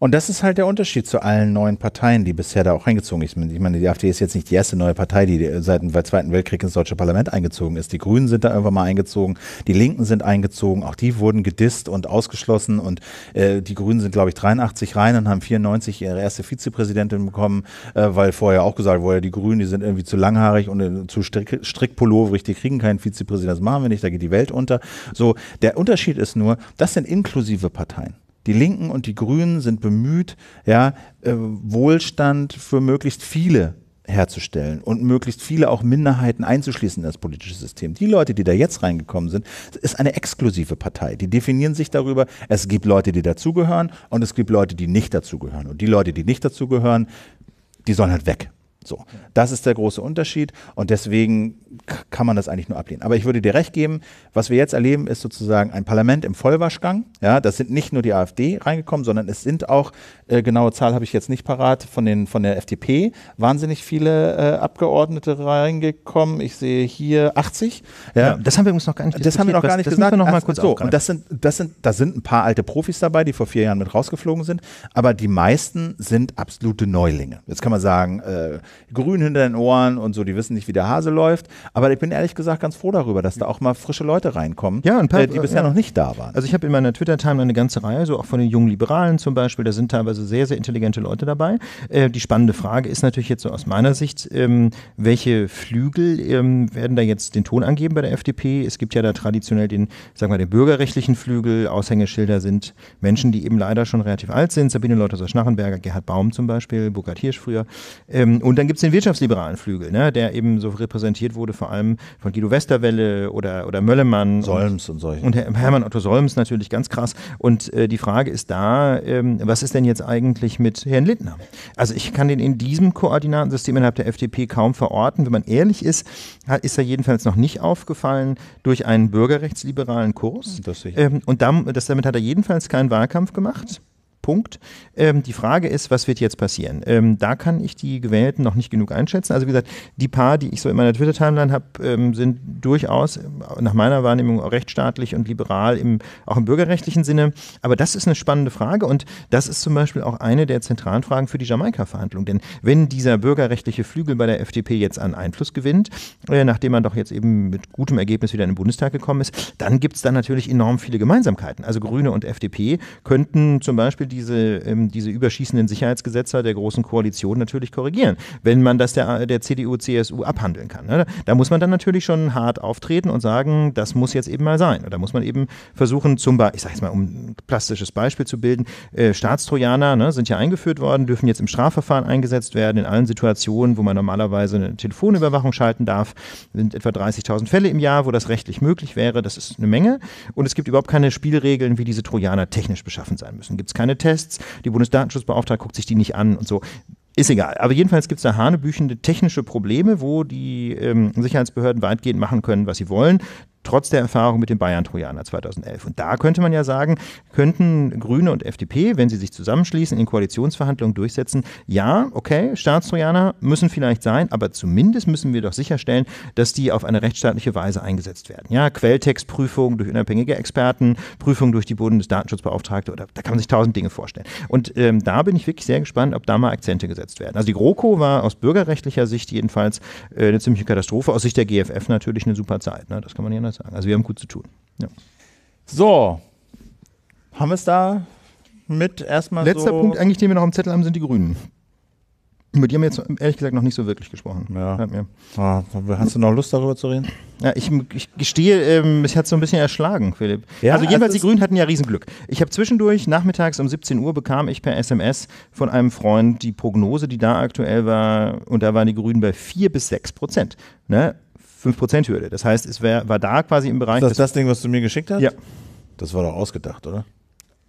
Und das ist halt der Unterschied zu allen neuen Parteien, die bisher da auch eingezogen ist. Ich meine, die AfD ist jetzt nicht die erste neue Partei, die äh, seit dem Zweiten Weltkrieg ins deutsche Parlament eingezogen ist. Die Grünen sind da irgendwann mal eingezogen, die Linken sind eingezogen, auch die wurden gedisst und ausgeschlossen. Und äh, die Grünen sind, glaube ich, 83 rein und haben 94 ihre erste Vizepräsidentin bekommen, äh, weil vorher auch gesagt wurde, die Grünen, die sind irgendwie zu langhaarig und äh, zu strick, strickpulloverig, die kriegen keinen Vizepräsidenten, das machen wir nicht, da geht die Welt unter. So, der Unterschied ist nur, das sind inklusive Parteien. Die Linken und die Grünen sind bemüht, ja, äh, Wohlstand für möglichst viele herzustellen und möglichst viele auch Minderheiten einzuschließen in das politische System. Die Leute, die da jetzt reingekommen sind, ist eine exklusive Partei. Die definieren sich darüber, es gibt Leute, die dazugehören und es gibt Leute, die nicht dazugehören. Und die Leute, die nicht dazugehören, die sollen halt weg. So, das ist der große Unterschied und deswegen kann man das eigentlich nur ablehnen. Aber ich würde dir recht geben, was wir jetzt erleben, ist sozusagen ein Parlament im Vollwaschgang. Ja, das sind nicht nur die AfD reingekommen, sondern es sind auch, äh, genaue Zahl habe ich jetzt nicht parat, von, den, von der FDP wahnsinnig viele äh, Abgeordnete reingekommen. Ich sehe hier 80. Ja. ja das haben wir uns noch gar nicht gesagt. Das haben wir noch gar nicht das gesagt. Wir noch mal kurz so, und das sind, das sind, da sind ein paar alte Profis dabei, die vor vier Jahren mit rausgeflogen sind, aber die meisten sind absolute Neulinge. Jetzt kann man sagen, äh, grün hinter den Ohren und so, die wissen nicht, wie der Hase läuft. Aber ich bin ehrlich gesagt ganz froh darüber, dass da auch mal frische Leute reinkommen, ja, ein paar, äh, die äh, bisher ja. noch nicht da waren. Also ich habe in meiner twitter time eine ganze Reihe, so auch von den jungen Liberalen zum Beispiel, da sind teilweise sehr, sehr intelligente Leute dabei. Äh, die spannende Frage ist natürlich jetzt so aus meiner Sicht, ähm, welche Flügel ähm, werden da jetzt den Ton angeben bei der FDP? Es gibt ja da traditionell den, sagen wir, den bürgerrechtlichen Flügel, Aushängeschilder sind Menschen, die eben leider schon relativ alt sind, Sabine Leuthauser-Schnarrenberger, Gerhard Baum zum Beispiel, Burkhard Hirsch früher. Ähm, und und dann gibt es den wirtschaftsliberalen Flügel, ne, der eben so repräsentiert wurde, vor allem von Guido Westerwelle oder, oder Möllemann. Solms und, und solche. Und Hermann Otto Solms natürlich ganz krass. Und äh, die Frage ist da, ähm, was ist denn jetzt eigentlich mit Herrn Lindner? Also ich kann den in diesem Koordinatensystem innerhalb der FDP kaum verorten. Wenn man ehrlich ist, ist er jedenfalls noch nicht aufgefallen durch einen bürgerrechtsliberalen Kurs. Das ähm, und dam, das, damit hat er jedenfalls keinen Wahlkampf gemacht. Punkt. Ähm, die Frage ist, was wird jetzt passieren? Ähm, da kann ich die Gewählten noch nicht genug einschätzen. Also wie gesagt, die paar, die ich so in meiner Twitter-Timeline habe, ähm, sind durchaus äh, nach meiner Wahrnehmung auch rechtsstaatlich und liberal, im, auch im bürgerrechtlichen Sinne. Aber das ist eine spannende Frage und das ist zum Beispiel auch eine der zentralen Fragen für die Jamaika-Verhandlung. Denn wenn dieser bürgerrechtliche Flügel bei der FDP jetzt an Einfluss gewinnt, äh, nachdem man doch jetzt eben mit gutem Ergebnis wieder in den Bundestag gekommen ist, dann gibt es da natürlich enorm viele Gemeinsamkeiten. Also Grüne und FDP könnten zum Beispiel die diese, ähm, diese überschießenden Sicherheitsgesetze der Großen Koalition natürlich korrigieren, wenn man das der, der CDU, CSU abhandeln kann. Ne? Da muss man dann natürlich schon hart auftreten und sagen, das muss jetzt eben mal sein. Und da muss man eben versuchen, zum Beispiel, ich sage jetzt mal, um ein plastisches Beispiel zu bilden, äh, Staatstrojaner ne, sind ja eingeführt worden, dürfen jetzt im Strafverfahren eingesetzt werden, in allen Situationen, wo man normalerweise eine Telefonüberwachung schalten darf, sind etwa 30.000 Fälle im Jahr, wo das rechtlich möglich wäre. Das ist eine Menge. Und es gibt überhaupt keine Spielregeln, wie diese Trojaner technisch beschaffen sein müssen. Gibt es keine Tests, die Bundesdatenschutzbeauftragte guckt sich die nicht an und so. Ist egal. Aber jedenfalls gibt es da hanebüchende technische Probleme, wo die ähm, Sicherheitsbehörden weitgehend machen können, was sie wollen trotz der Erfahrung mit dem Bayern-Trojaner 2011. Und da könnte man ja sagen, könnten Grüne und FDP, wenn sie sich zusammenschließen, in Koalitionsverhandlungen durchsetzen, ja, okay, Staatstrojaner müssen vielleicht sein, aber zumindest müssen wir doch sicherstellen, dass die auf eine rechtsstaatliche Weise eingesetzt werden. Ja, Quelltextprüfung durch unabhängige Experten, Prüfung durch die Bundesdatenschutzbeauftragte oder da kann man sich tausend Dinge vorstellen. Und ähm, da bin ich wirklich sehr gespannt, ob da mal Akzente gesetzt werden. Also die GroKo war aus bürgerrechtlicher Sicht jedenfalls äh, eine ziemliche Katastrophe, aus Sicht der GFF natürlich eine super Zeit. Ne? Das kann man ja anders sagen. Also wir haben gut zu tun. Ja. So, haben wir es da mit erstmal. Letzter so Punkt eigentlich, den wir noch am Zettel haben, sind die Grünen. Über die haben wir jetzt ehrlich gesagt noch nicht so wirklich gesprochen. Ja. Ah, hast du noch Lust darüber zu reden? Ja, ich, ich gestehe, ähm, mich hat so ein bisschen erschlagen, Philipp. Ja, also jedenfalls, die Grünen hatten ja Riesenglück. Ich habe zwischendurch, nachmittags um 17 Uhr bekam ich per SMS von einem Freund die Prognose, die da aktuell war, und da waren die Grünen bei 4 bis 6 Prozent. Ne? 5%-Hürde. Das heißt, es wär, war da quasi im Bereich. Ist das das Ding, was du mir geschickt hast? Ja. Das war doch ausgedacht, oder?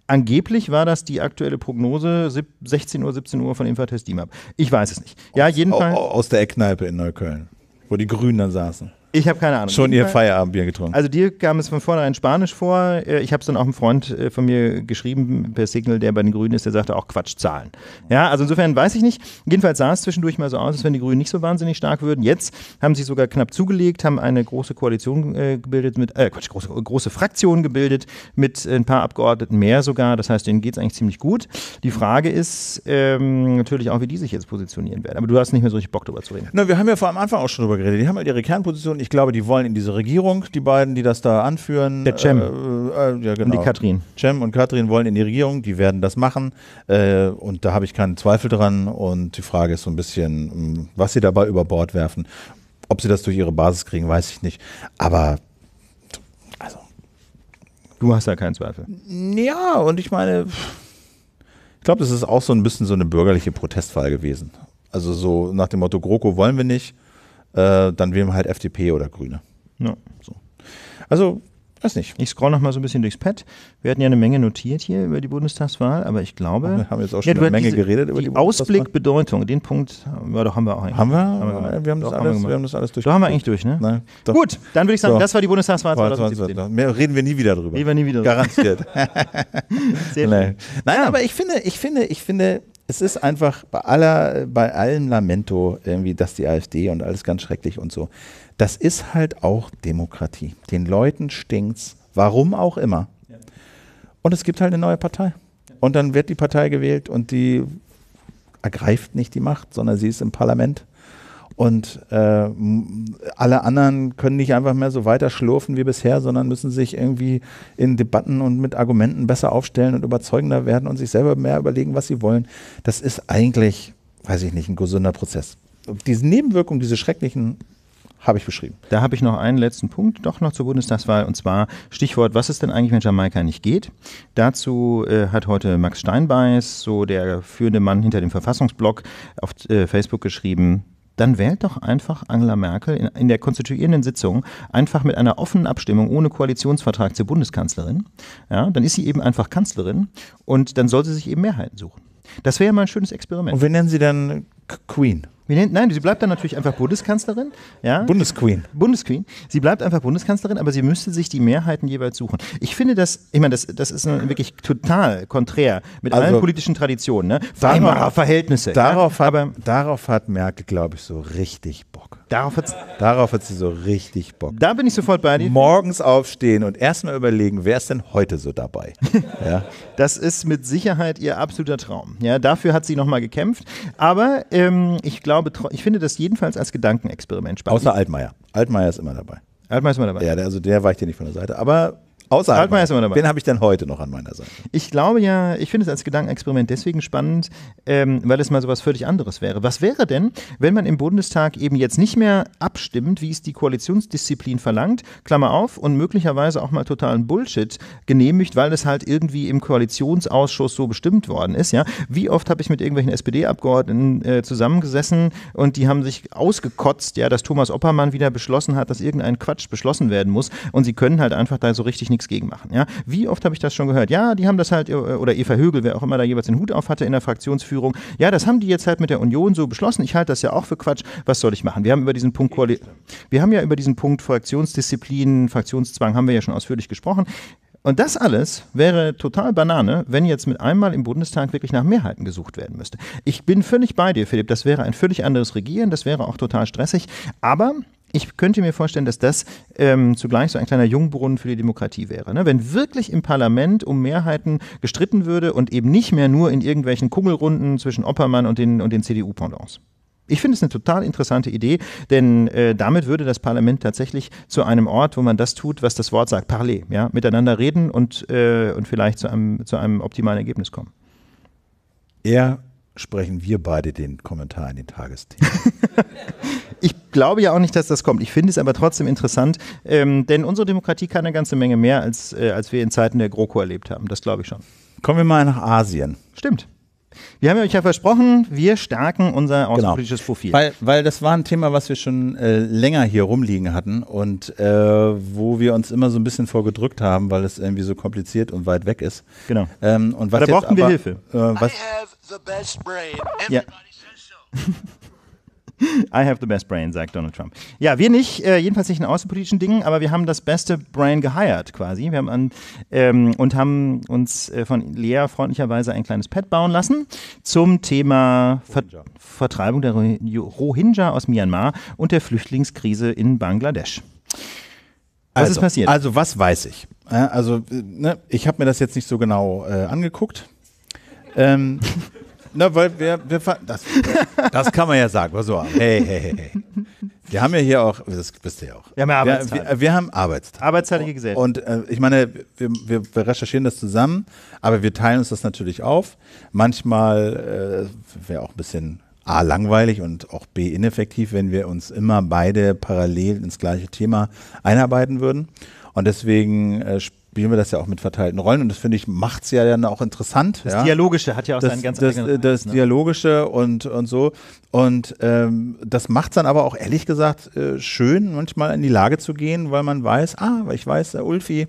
Angeblich war das die aktuelle Prognose 16 Uhr, 17 Uhr von Infratest DIMAP. Ich weiß es nicht. Ja, jedenfalls. Aus, aus der Eckkneipe in Neukölln, wo die Grünen dann saßen. Ich habe keine Ahnung. Schon ihr Feierabendbier getrunken. Also dir kam es von vornherein Spanisch vor. Äh, ich habe es dann auch einem Freund äh, von mir geschrieben per Signal, der bei den Grünen ist, der sagte auch Quatsch, Zahlen. Ja, also insofern weiß ich nicht. Jedenfalls sah es zwischendurch mal so aus, als wenn die Grünen nicht so wahnsinnig stark würden. Jetzt haben sie sogar knapp zugelegt, haben eine große Koalition äh, gebildet mit, äh, Quatsch, große, große Fraktion gebildet mit ein paar Abgeordneten mehr sogar. Das heißt, denen geht es eigentlich ziemlich gut. Die Frage ist ähm, natürlich auch, wie die sich jetzt positionieren werden. Aber du hast nicht mehr so richtig Bock darüber zu reden. Na, wir haben ja vor am Anfang auch schon darüber geredet. Die haben halt ihre Kernposition ich glaube, die wollen in diese Regierung, die beiden, die das da anführen. Der Cem. Äh, äh, ja, genau. Und die genau. Katrin. Cem und Katrin wollen in die Regierung, die werden das machen. Äh, und da habe ich keinen Zweifel dran. Und die Frage ist so ein bisschen, hm, was sie dabei über Bord werfen. Ob sie das durch ihre Basis kriegen, weiß ich nicht. Aber also. Du hast da keinen Zweifel. Ja, und ich meine, ich glaube, das ist auch so ein bisschen so eine bürgerliche Protestwahl gewesen. Also so nach dem Motto GroKo wollen wir nicht äh, dann wählen wir halt FDP oder Grüne. Ja. So. Also, weiß nicht. Ich scroll noch mal so ein bisschen durchs Pad. Wir hatten ja eine Menge notiert hier über die Bundestagswahl, aber ich glaube. Wir haben jetzt auch schon ja, eine Menge diese, geredet über die, die Ausblick, Bedeutung, den Punkt ja, doch haben wir auch eigentlich. Haben wir? Haben wir, wir, haben, doch, das alles, haben wir, wir haben das alles durch. Doch haben wir eigentlich durch, ne? Nein, doch. Gut, dann würde ich sagen, so. das war die Bundestagswahl 2017. Mehr reden wir nie wieder drüber. Reden wir nie wieder drüber. Garantiert. Sehr nee. Nein, ja. aber ich finde, ich finde, ich finde, es ist einfach bei aller, bei allem Lamento irgendwie, dass die AfD und alles ganz schrecklich und so. Das ist halt auch Demokratie. Den Leuten stinkt's, warum auch immer. Und es gibt halt eine neue Partei. Und dann wird die Partei gewählt und die ergreift nicht die Macht, sondern sie ist im Parlament und äh, alle anderen können nicht einfach mehr so weiter schlurfen wie bisher, sondern müssen sich irgendwie in Debatten und mit Argumenten besser aufstellen und überzeugender werden und sich selber mehr überlegen, was sie wollen. Das ist eigentlich, weiß ich nicht, ein gesunder Prozess. Diese Nebenwirkungen, diese schrecklichen habe ich beschrieben. Da habe ich noch einen letzten Punkt, doch noch zur Bundestagswahl, und zwar Stichwort, was ist denn eigentlich, wenn Jamaika nicht geht? Dazu äh, hat heute Max Steinbeiß, so der führende Mann hinter dem Verfassungsblock, auf äh, Facebook geschrieben, dann wählt doch einfach Angela Merkel in, in der konstituierenden Sitzung einfach mit einer offenen Abstimmung ohne Koalitionsvertrag zur Bundeskanzlerin. Ja, dann ist sie eben einfach Kanzlerin und dann soll sie sich eben Mehrheiten suchen. Das wäre ja mal ein schönes Experiment. Und wenn nennen Sie dann Queen. Wie nennt, nein, sie bleibt dann natürlich einfach Bundeskanzlerin. Ja? Bundesqueen. Bundesqueen. Sie bleibt einfach Bundeskanzlerin, aber sie müsste sich die Mehrheiten jeweils suchen. Ich finde das, ich meine, das, das ist wirklich total konträr mit also, allen politischen Traditionen. Ne? Weimarer Verhältnisse. Darauf, ja? hat, aber, darauf hat Merkel, glaube ich, so richtig Bock. Darauf hat sie, darauf hat sie so richtig Bock. Da bin ich sofort bei dir. Morgens aufstehen und erstmal überlegen, wer ist denn heute so dabei? ja. Das ist mit Sicherheit ihr absoluter Traum. Ja, dafür hat sie nochmal gekämpft. Aber ähm, ich glaube, ich finde das jedenfalls als Gedankenexperiment spannend. Außer Altmaier. Altmaier ist immer dabei. Altmaier ist immer dabei. Ja, der, also der weicht dir nicht von der Seite. Aber Außer halt mal erstmal dabei. Wen habe ich denn heute noch an meiner Seite? Ich glaube ja, ich finde es als Gedankenexperiment deswegen spannend, ähm, weil es mal so was völlig anderes wäre. Was wäre denn, wenn man im Bundestag eben jetzt nicht mehr abstimmt, wie es die Koalitionsdisziplin verlangt, Klammer auf, und möglicherweise auch mal totalen Bullshit genehmigt, weil es halt irgendwie im Koalitionsausschuss so bestimmt worden ist, ja? Wie oft habe ich mit irgendwelchen SPD-Abgeordneten äh, zusammengesessen und die haben sich ausgekotzt, ja, dass Thomas Oppermann wieder beschlossen hat, dass irgendein Quatsch beschlossen werden muss und sie können halt einfach da so richtig nichts nichts gegen machen. Ja? Wie oft habe ich das schon gehört? Ja, die haben das halt, äh, oder Eva Högel, wer auch immer da jeweils den Hut auf hatte in der Fraktionsführung, ja, das haben die jetzt halt mit der Union so beschlossen. Ich halte das ja auch für Quatsch. Was soll ich machen? Wir haben über diesen Punkt Koali wir haben ja über diesen Punkt Fraktionsdisziplin, Fraktionszwang haben wir ja schon ausführlich gesprochen. Und das alles wäre total Banane, wenn jetzt mit einmal im Bundestag wirklich nach Mehrheiten gesucht werden müsste. Ich bin völlig bei dir, Philipp. Das wäre ein völlig anderes Regieren, das wäre auch total stressig. Aber ich könnte mir vorstellen, dass das ähm, zugleich so ein kleiner Jungbrunnen für die Demokratie wäre. Ne? Wenn wirklich im Parlament um Mehrheiten gestritten würde und eben nicht mehr nur in irgendwelchen Kugelrunden zwischen Oppermann und den, und den CDU-Pendants. Ich finde es eine total interessante Idee, denn äh, damit würde das Parlament tatsächlich zu einem Ort, wo man das tut, was das Wort sagt, parler, ja, miteinander reden und, äh, und vielleicht zu einem, zu einem optimalen Ergebnis kommen. Eher sprechen wir beide den Kommentar in den Tagesthemen. glaube ja auch nicht, dass das kommt. Ich finde es aber trotzdem interessant, ähm, denn unsere Demokratie kann eine ganze Menge mehr, als, äh, als wir in Zeiten der GroKo erlebt haben. Das glaube ich schon. Kommen wir mal nach Asien. Stimmt. Wir haben ja euch ja versprochen, wir stärken unser genau. außenpolitisches genau. Profil. Weil, weil das war ein Thema, was wir schon äh, länger hier rumliegen hatten und äh, wo wir uns immer so ein bisschen vorgedrückt haben, weil es irgendwie so kompliziert und weit weg ist. Genau. Ähm, und was aber da brauchten aber, wir Hilfe. Äh, was, I have the best brain. Everybody ja. says so. I have the best brain, sagt Donald Trump. Ja, wir nicht, äh, jedenfalls nicht in außenpolitischen Dingen, aber wir haben das beste Brain geheiert quasi. Wir haben an, ähm, und haben uns äh, von Lea freundlicherweise ein kleines Pad bauen lassen zum Thema Ver Rohingya. Vertreibung der Rohingya aus Myanmar und der Flüchtlingskrise in Bangladesch. Was also, ist passiert? Also was weiß ich? Also äh, ne, ich habe mir das jetzt nicht so genau äh, angeguckt. Ähm, na, weil wir, wir das, das kann man ja sagen. Pass auf. Hey, hey, hey. Wir haben ja hier auch, das bist du ja auch. Wir haben ja Arbeitstage. Wir, wir, wir haben Arbeitstage. Arbeitsteilige Gesellschaft. Und äh, ich meine, wir, wir, recherchieren das zusammen, aber wir teilen uns das natürlich auf. Manchmal äh, wäre auch ein bisschen A, langweilig und auch B, ineffektiv, wenn wir uns immer beide parallel ins gleiche Thema einarbeiten würden. Und deswegen äh, spielen wir das ja auch mit verteilten Rollen und das finde ich macht es ja dann auch interessant. Das ja? Dialogische hat ja auch das, seinen ganz das, eigenen. Das, das ne? Dialogische und, und so. Und ähm, das macht es dann aber auch ehrlich gesagt äh, schön, manchmal in die Lage zu gehen, weil man weiß, ah, ich weiß, der Ulfi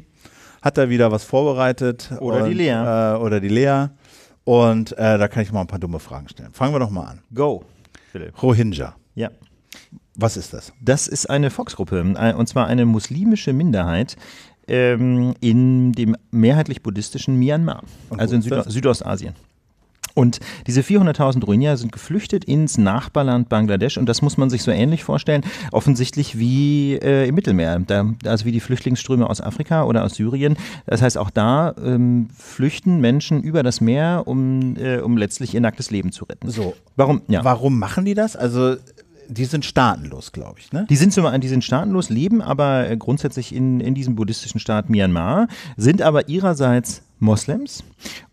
hat da wieder was vorbereitet. Oder und, die Lea. Äh, oder die Lea. Und äh, da kann ich mal ein paar dumme Fragen stellen. Fangen wir doch mal an. Go, Philipp. Rohingya. Ja. Was ist das? Das ist eine Volksgruppe, und zwar eine muslimische Minderheit, ähm, in dem mehrheitlich buddhistischen Myanmar, oh, also in Südo Südostasien. Und diese 400.000 Rohingya sind geflüchtet ins Nachbarland Bangladesch und das muss man sich so ähnlich vorstellen, offensichtlich wie äh, im Mittelmeer, da, also wie die Flüchtlingsströme aus Afrika oder aus Syrien. Das heißt, auch da ähm, flüchten Menschen über das Meer, um, äh, um letztlich ihr nacktes Leben zu retten. So. Warum? Ja. Warum machen die das? Also die sind staatenlos, glaube ich. Ne? Die sind zum die sind staatenlos, leben aber äh, grundsätzlich in, in diesem buddhistischen Staat Myanmar, sind aber ihrerseits Moslems.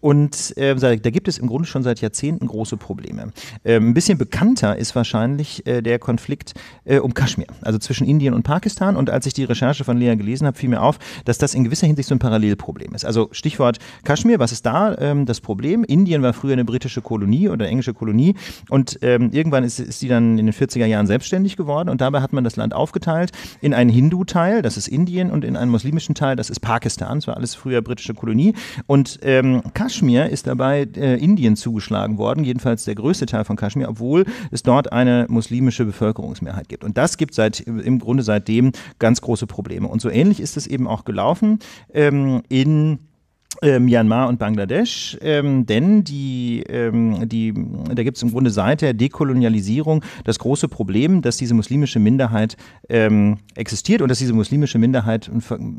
Und äh, da gibt es im Grunde schon seit Jahrzehnten große Probleme. Ähm, ein bisschen bekannter ist wahrscheinlich äh, der Konflikt äh, um Kaschmir, also zwischen Indien und Pakistan. Und als ich die Recherche von Lea gelesen habe, fiel mir auf, dass das in gewisser Hinsicht so ein Parallelproblem ist. Also Stichwort Kaschmir, was ist da ähm, das Problem? Indien war früher eine britische Kolonie oder englische Kolonie und ähm, irgendwann ist, ist die dann in den 40er Jahren selbstständig geworden und dabei hat man das Land aufgeteilt in einen Hindu-Teil, das ist Indien, und in einen muslimischen Teil, das ist Pakistan. Das war alles früher britische Kolonie. Und ähm, Kaschmir ist dabei äh, Indien zugeschlagen worden, jedenfalls der größte Teil von Kaschmir, obwohl es dort eine muslimische Bevölkerungsmehrheit gibt. Und das gibt seit, im Grunde seitdem ganz große Probleme. Und so ähnlich ist es eben auch gelaufen ähm, in äh, Myanmar und Bangladesch, ähm, denn die, ähm, die, da gibt es im Grunde seit der Dekolonialisierung das große Problem, dass diese muslimische Minderheit ähm, existiert und dass diese muslimische Minderheit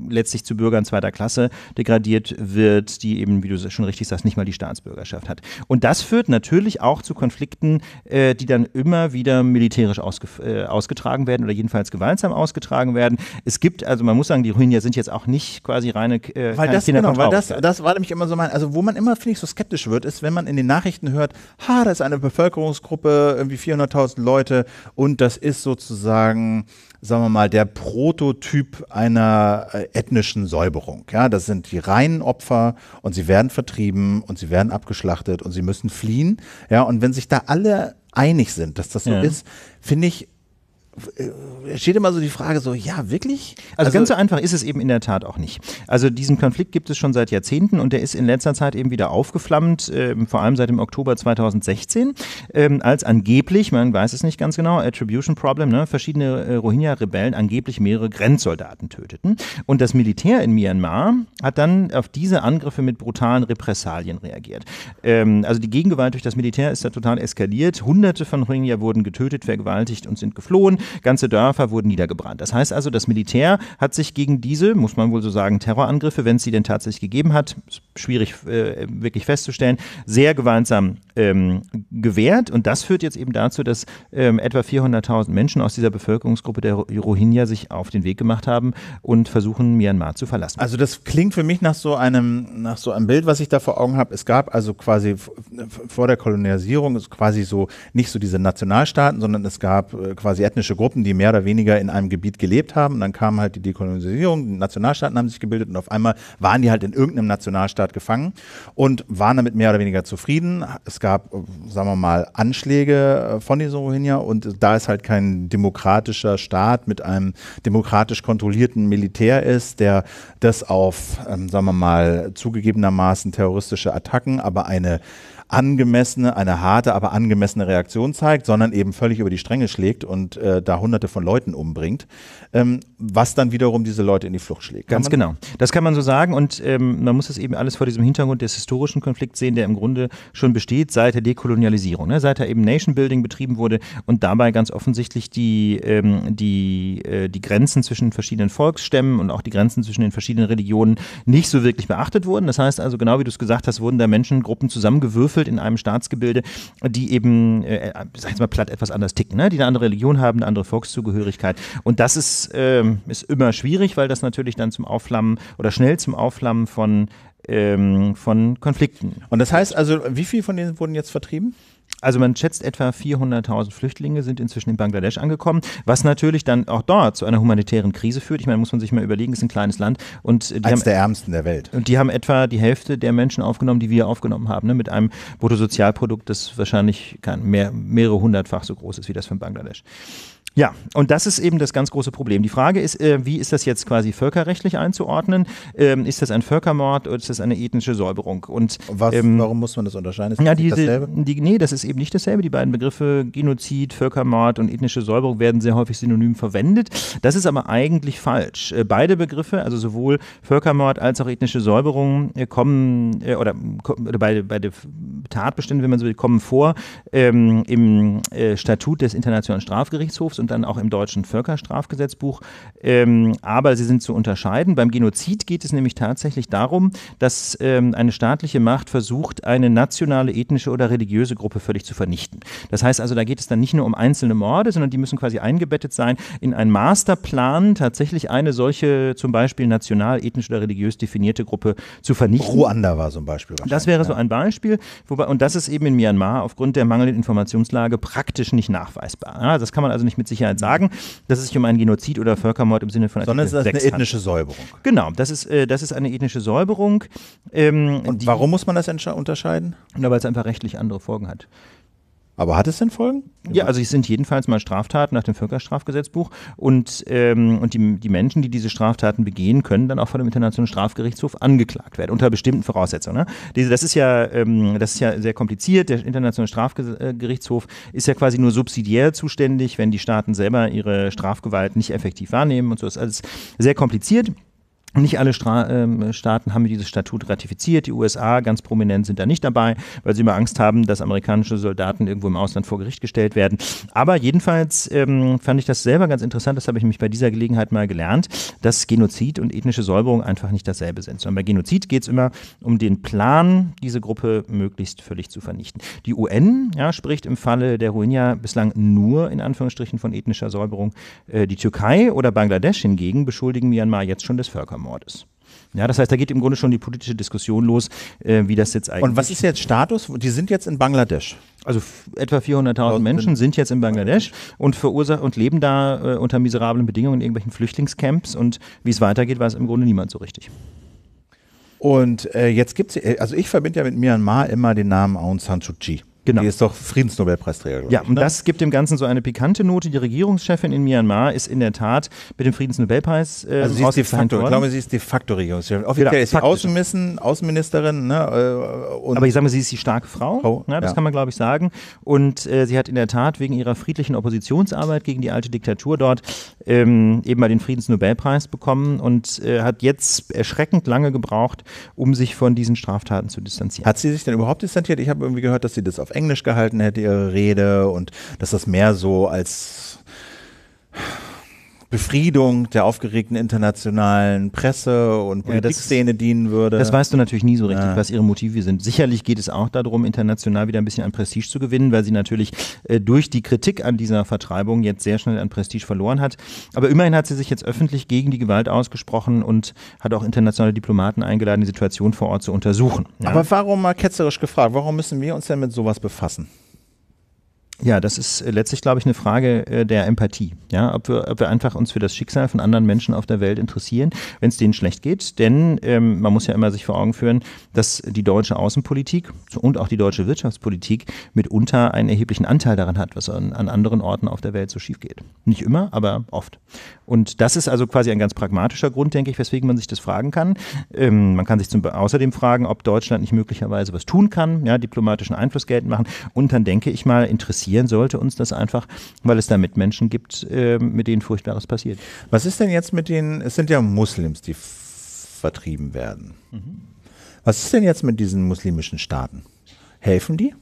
letztlich zu Bürgern zweiter Klasse degradiert wird, die eben, wie du schon richtig sagst, nicht mal die Staatsbürgerschaft hat. Und das führt natürlich auch zu Konflikten, äh, die dann immer wieder militärisch ausge äh, ausgetragen werden oder jedenfalls gewaltsam ausgetragen werden. Es gibt, also man muss sagen, die Rohingya sind jetzt auch nicht quasi reine äh, weil das, genau, weil das, das das war nämlich immer so mein, also wo man immer, finde ich, so skeptisch wird, ist, wenn man in den Nachrichten hört, ha, da ist eine Bevölkerungsgruppe, irgendwie 400.000 Leute und das ist sozusagen, sagen wir mal, der Prototyp einer äh, ethnischen Säuberung. Ja, das sind die reinen Opfer und sie werden vertrieben und sie werden abgeschlachtet und sie müssen fliehen. Ja, und wenn sich da alle einig sind, dass das so ja. ist, finde ich, äh, es steht immer so die Frage so, ja, wirklich? Also, also, ganz so einfach ist es eben in der Tat auch nicht. Also diesen Konflikt gibt es schon seit Jahrzehnten und der ist in letzter Zeit eben wieder aufgeflammt, äh, vor allem seit dem Oktober 2016, äh, als angeblich, man weiß es nicht ganz genau, Attribution Problem, ne, verschiedene äh, Rohingya-Rebellen angeblich mehrere Grenzsoldaten töteten. Und das Militär in Myanmar hat dann auf diese Angriffe mit brutalen Repressalien reagiert. Ähm, also die Gegengewalt durch das Militär ist da total eskaliert. Hunderte von Rohingya wurden getötet, vergewaltigt und sind geflohen. Ganze Dörfer wurden niedergebrannt. Das heißt also, das Militär hat sich gegen diese, muss man wohl so sagen, Terrorangriffe, wenn es sie denn tatsächlich gegeben hat, schwierig äh, wirklich festzustellen, sehr gewaltsam ähm, gewehrt. Und das führt jetzt eben dazu, dass ähm, etwa 400.000 Menschen aus dieser Bevölkerungsgruppe der Rohingya sich auf den Weg gemacht haben und versuchen, Myanmar zu verlassen. Also das klingt für mich nach so einem, nach so einem Bild, was ich da vor Augen habe. Es gab also quasi vor der Kolonialisierung quasi so nicht so diese Nationalstaaten, sondern es gab äh, quasi ethnische Gruppen, die mehr oder weniger in einem Gebiet gelebt haben. Und dann kam halt die Dekolonisierung, die Nationalstaaten haben sich gebildet und auf einmal waren die halt in irgendeinem Nationalstaat gefangen und waren damit mehr oder weniger zufrieden. Es gab, sagen wir mal, Anschläge äh, von diesen Rohingya und da es halt kein demokratischer Staat mit einem demokratisch kontrollierten Militär ist, der das auf, ähm, sagen wir mal, zugegebenermaßen terroristische Attacken, aber eine angemessene, eine harte, aber angemessene Reaktion zeigt, sondern eben völlig über die Stränge schlägt und äh, da hunderte von Leuten umbringt, ähm, was dann wiederum diese Leute in die Flucht schlägt. Kann Ganz genau. Das kann man so sagen und ähm, man muss es eben alles vor diesem Hintergrund des historischen Konflikts sehen, der im Grunde schon besteht seit der Dekolonialisierung, ne? seit da eben Nation Building betrieben wurde und dabei ganz offensichtlich die, ähm, die, äh, die Grenzen zwischen verschiedenen Volksstämmen und auch die Grenzen zwischen den verschiedenen Religionen nicht so wirklich beachtet wurden. Das heißt also, genau wie du es gesagt hast, wurden da Menschengruppen zusammengewürfelt verwurzelt in einem Staatsgebilde, die eben, äh, äh sag ich mal platt, etwas anders ticken, ne? die eine andere Religion haben, eine andere Volkszugehörigkeit. Und das ist, äh, ist immer schwierig, weil das natürlich dann zum Aufflammen oder schnell zum Aufflammen von, ähm, von Konflikten. Und das heißt also, wie viele von denen wurden jetzt vertrieben? Also man schätzt etwa 400.000 Flüchtlinge sind inzwischen in Bangladesch angekommen, was natürlich dann auch dort zu einer humanitären Krise führt. Ich meine, muss man sich mal überlegen, ist ein kleines Land und äh, die Eins haben, der ärmsten der Welt. Und die haben etwa die Hälfte der Menschen aufgenommen, die wir aufgenommen haben, ne? mit einem Bruttosozialprodukt, das wahrscheinlich mehr, mehrere hundertfach so groß ist wie das von Bangladesch. Ja, und das ist eben das ganz große Problem. Die Frage ist, äh, wie ist das jetzt quasi völkerrechtlich einzuordnen? Ähm, ist das ein Völkermord oder ist das eine ethnische Säuberung? Und Was, ähm, warum muss man das unterscheiden? Ist das ja, die, dasselbe? Die, nee, das ist eben nicht dasselbe. Die beiden Begriffe Genozid, Völkermord und ethnische Säuberung werden sehr häufig synonym verwendet. Das ist aber eigentlich falsch. Äh, beide Begriffe, also sowohl Völkermord als auch ethnische Säuberung, äh, kommen äh, oder, oder beide, beide Tatbestände, wenn man so will, kommen vor ähm, im äh, Statut des Internationalen Strafgerichtshofs und dann auch im deutschen Völkerstrafgesetzbuch. Ähm, aber sie sind zu unterscheiden. Beim Genozid geht es nämlich tatsächlich darum, dass ähm, eine staatliche Macht versucht, eine nationale, ethnische oder religiöse Gruppe völlig zu vernichten. Das heißt also, da geht es dann nicht nur um einzelne Morde, sondern die müssen quasi eingebettet sein in einen Masterplan, tatsächlich eine solche zum Beispiel national, ethnisch oder religiös definierte Gruppe zu vernichten. Ruanda war so ein Beispiel. Das wäre so ein Beispiel, wobei, und das ist eben in Myanmar aufgrund der mangelnden Informationslage praktisch nicht nachweisbar. Ja, das kann man also nicht mit sich Sicherheit sagen, dass es sich um einen Genozid oder Völkermord im Sinne von Artikel Sondern es ist eine handelt. ethnische Säuberung. Genau, das ist, äh, das ist eine ethnische Säuberung. Ähm, Und die, warum muss man das unterscheiden? weil es einfach rechtlich andere Folgen hat. Aber hat es denn Folgen? Ja, also es sind jedenfalls mal Straftaten nach dem Völkerstrafgesetzbuch und, ähm, und die, die Menschen, die diese Straftaten begehen, können dann auch vor dem Internationalen Strafgerichtshof angeklagt werden, unter bestimmten Voraussetzungen. Ne? Diese, das, ist ja, ähm, das ist ja sehr kompliziert. Der Internationale Strafgerichtshof ist ja quasi nur subsidiär zuständig, wenn die Staaten selber ihre Strafgewalt nicht effektiv wahrnehmen und so. Das ist alles sehr kompliziert. Nicht alle Stra ähm, Staaten haben dieses Statut ratifiziert. Die USA ganz prominent sind da nicht dabei, weil sie immer Angst haben, dass amerikanische Soldaten irgendwo im Ausland vor Gericht gestellt werden. Aber jedenfalls ähm, fand ich das selber ganz interessant. Das habe ich mich bei dieser Gelegenheit mal gelernt, dass Genozid und ethnische Säuberung einfach nicht dasselbe sind. Sondern bei Genozid geht es immer um den Plan, diese Gruppe möglichst völlig zu vernichten. Die UN ja, spricht im Falle der Rohingya bislang nur in Anführungsstrichen von ethnischer Säuberung. Äh, die Türkei oder Bangladesch hingegen beschuldigen Myanmar jetzt schon des Völkermords. Mord ist. Ja, das heißt, da geht im Grunde schon die politische Diskussion los, äh, wie das jetzt eigentlich. Und was ist jetzt Status? Die sind jetzt in Bangladesch. Also etwa 400.000 Menschen sind jetzt in Bangladesch und verursachen und leben da äh, unter miserablen Bedingungen in irgendwelchen Flüchtlingscamps. Und wie es weitergeht, weiß im Grunde niemand so richtig. Und äh, jetzt gibt es, äh, also ich verbinde ja mit Myanmar immer den Namen Aung San Suu Kyi. Genau. Die ist doch Friedensnobelpreisträger. Ja, ich, ne? und das gibt dem Ganzen so eine pikante Note. Die Regierungschefin in Myanmar ist in der Tat mit dem Friedensnobelpreis äh, also sie ist de facto, Ich glaube, sie ist de facto Regierungschefin. Offiziell genau, ist sie Außenministerin, Außenministerin. Ne, äh, Aber ich sage mal, sie ist die starke Frau. Frau ne, das ja. kann man, glaube ich, sagen. Und äh, sie hat in der Tat wegen ihrer friedlichen Oppositionsarbeit gegen die alte Diktatur dort ähm, eben mal den Friedensnobelpreis bekommen und äh, hat jetzt erschreckend lange gebraucht, um sich von diesen Straftaten zu distanzieren. Hat sie sich denn überhaupt distanziert? Ich habe irgendwie gehört, dass sie das auf Englisch gehalten hätte, ihre Rede, und dass das mehr so als Befriedung der aufgeregten internationalen Presse und Politikszene ja, dienen würde. Das weißt du natürlich nie so richtig, ja. was ihre Motive sind. Sicherlich geht es auch darum, international wieder ein bisschen an Prestige zu gewinnen, weil sie natürlich äh, durch die Kritik an dieser Vertreibung jetzt sehr schnell an Prestige verloren hat. Aber immerhin hat sie sich jetzt öffentlich gegen die Gewalt ausgesprochen und hat auch internationale Diplomaten eingeladen, die Situation vor Ort zu untersuchen. Ja? Aber warum mal ketzerisch gefragt, warum müssen wir uns denn mit sowas befassen? Ja, das ist äh, letztlich, glaube ich, eine Frage äh, der Empathie. Ja, ob wir, ob wir einfach uns für das Schicksal von anderen Menschen auf der Welt interessieren, wenn es denen schlecht geht. Denn ähm, man muss ja immer sich vor Augen führen, dass die deutsche Außenpolitik und auch die deutsche Wirtschaftspolitik mitunter einen erheblichen Anteil daran hat, was an, an anderen Orten auf der Welt so schief geht. Nicht immer, aber oft. Und das ist also quasi ein ganz pragmatischer Grund, denke ich, weswegen man sich das fragen kann. Ähm, man kann sich zum, außerdem fragen, ob Deutschland nicht möglicherweise was tun kann, ja, diplomatischen Einfluss geltend machen. Und dann denke ich mal, interessiert interessieren sollte uns das einfach, weil es da Mitmenschen gibt, äh, mit denen Furchtbares passiert. Was ist denn jetzt mit den, es sind ja Muslims, die vertrieben werden. Mhm. Was ist denn jetzt mit diesen muslimischen Staaten? Helfen die?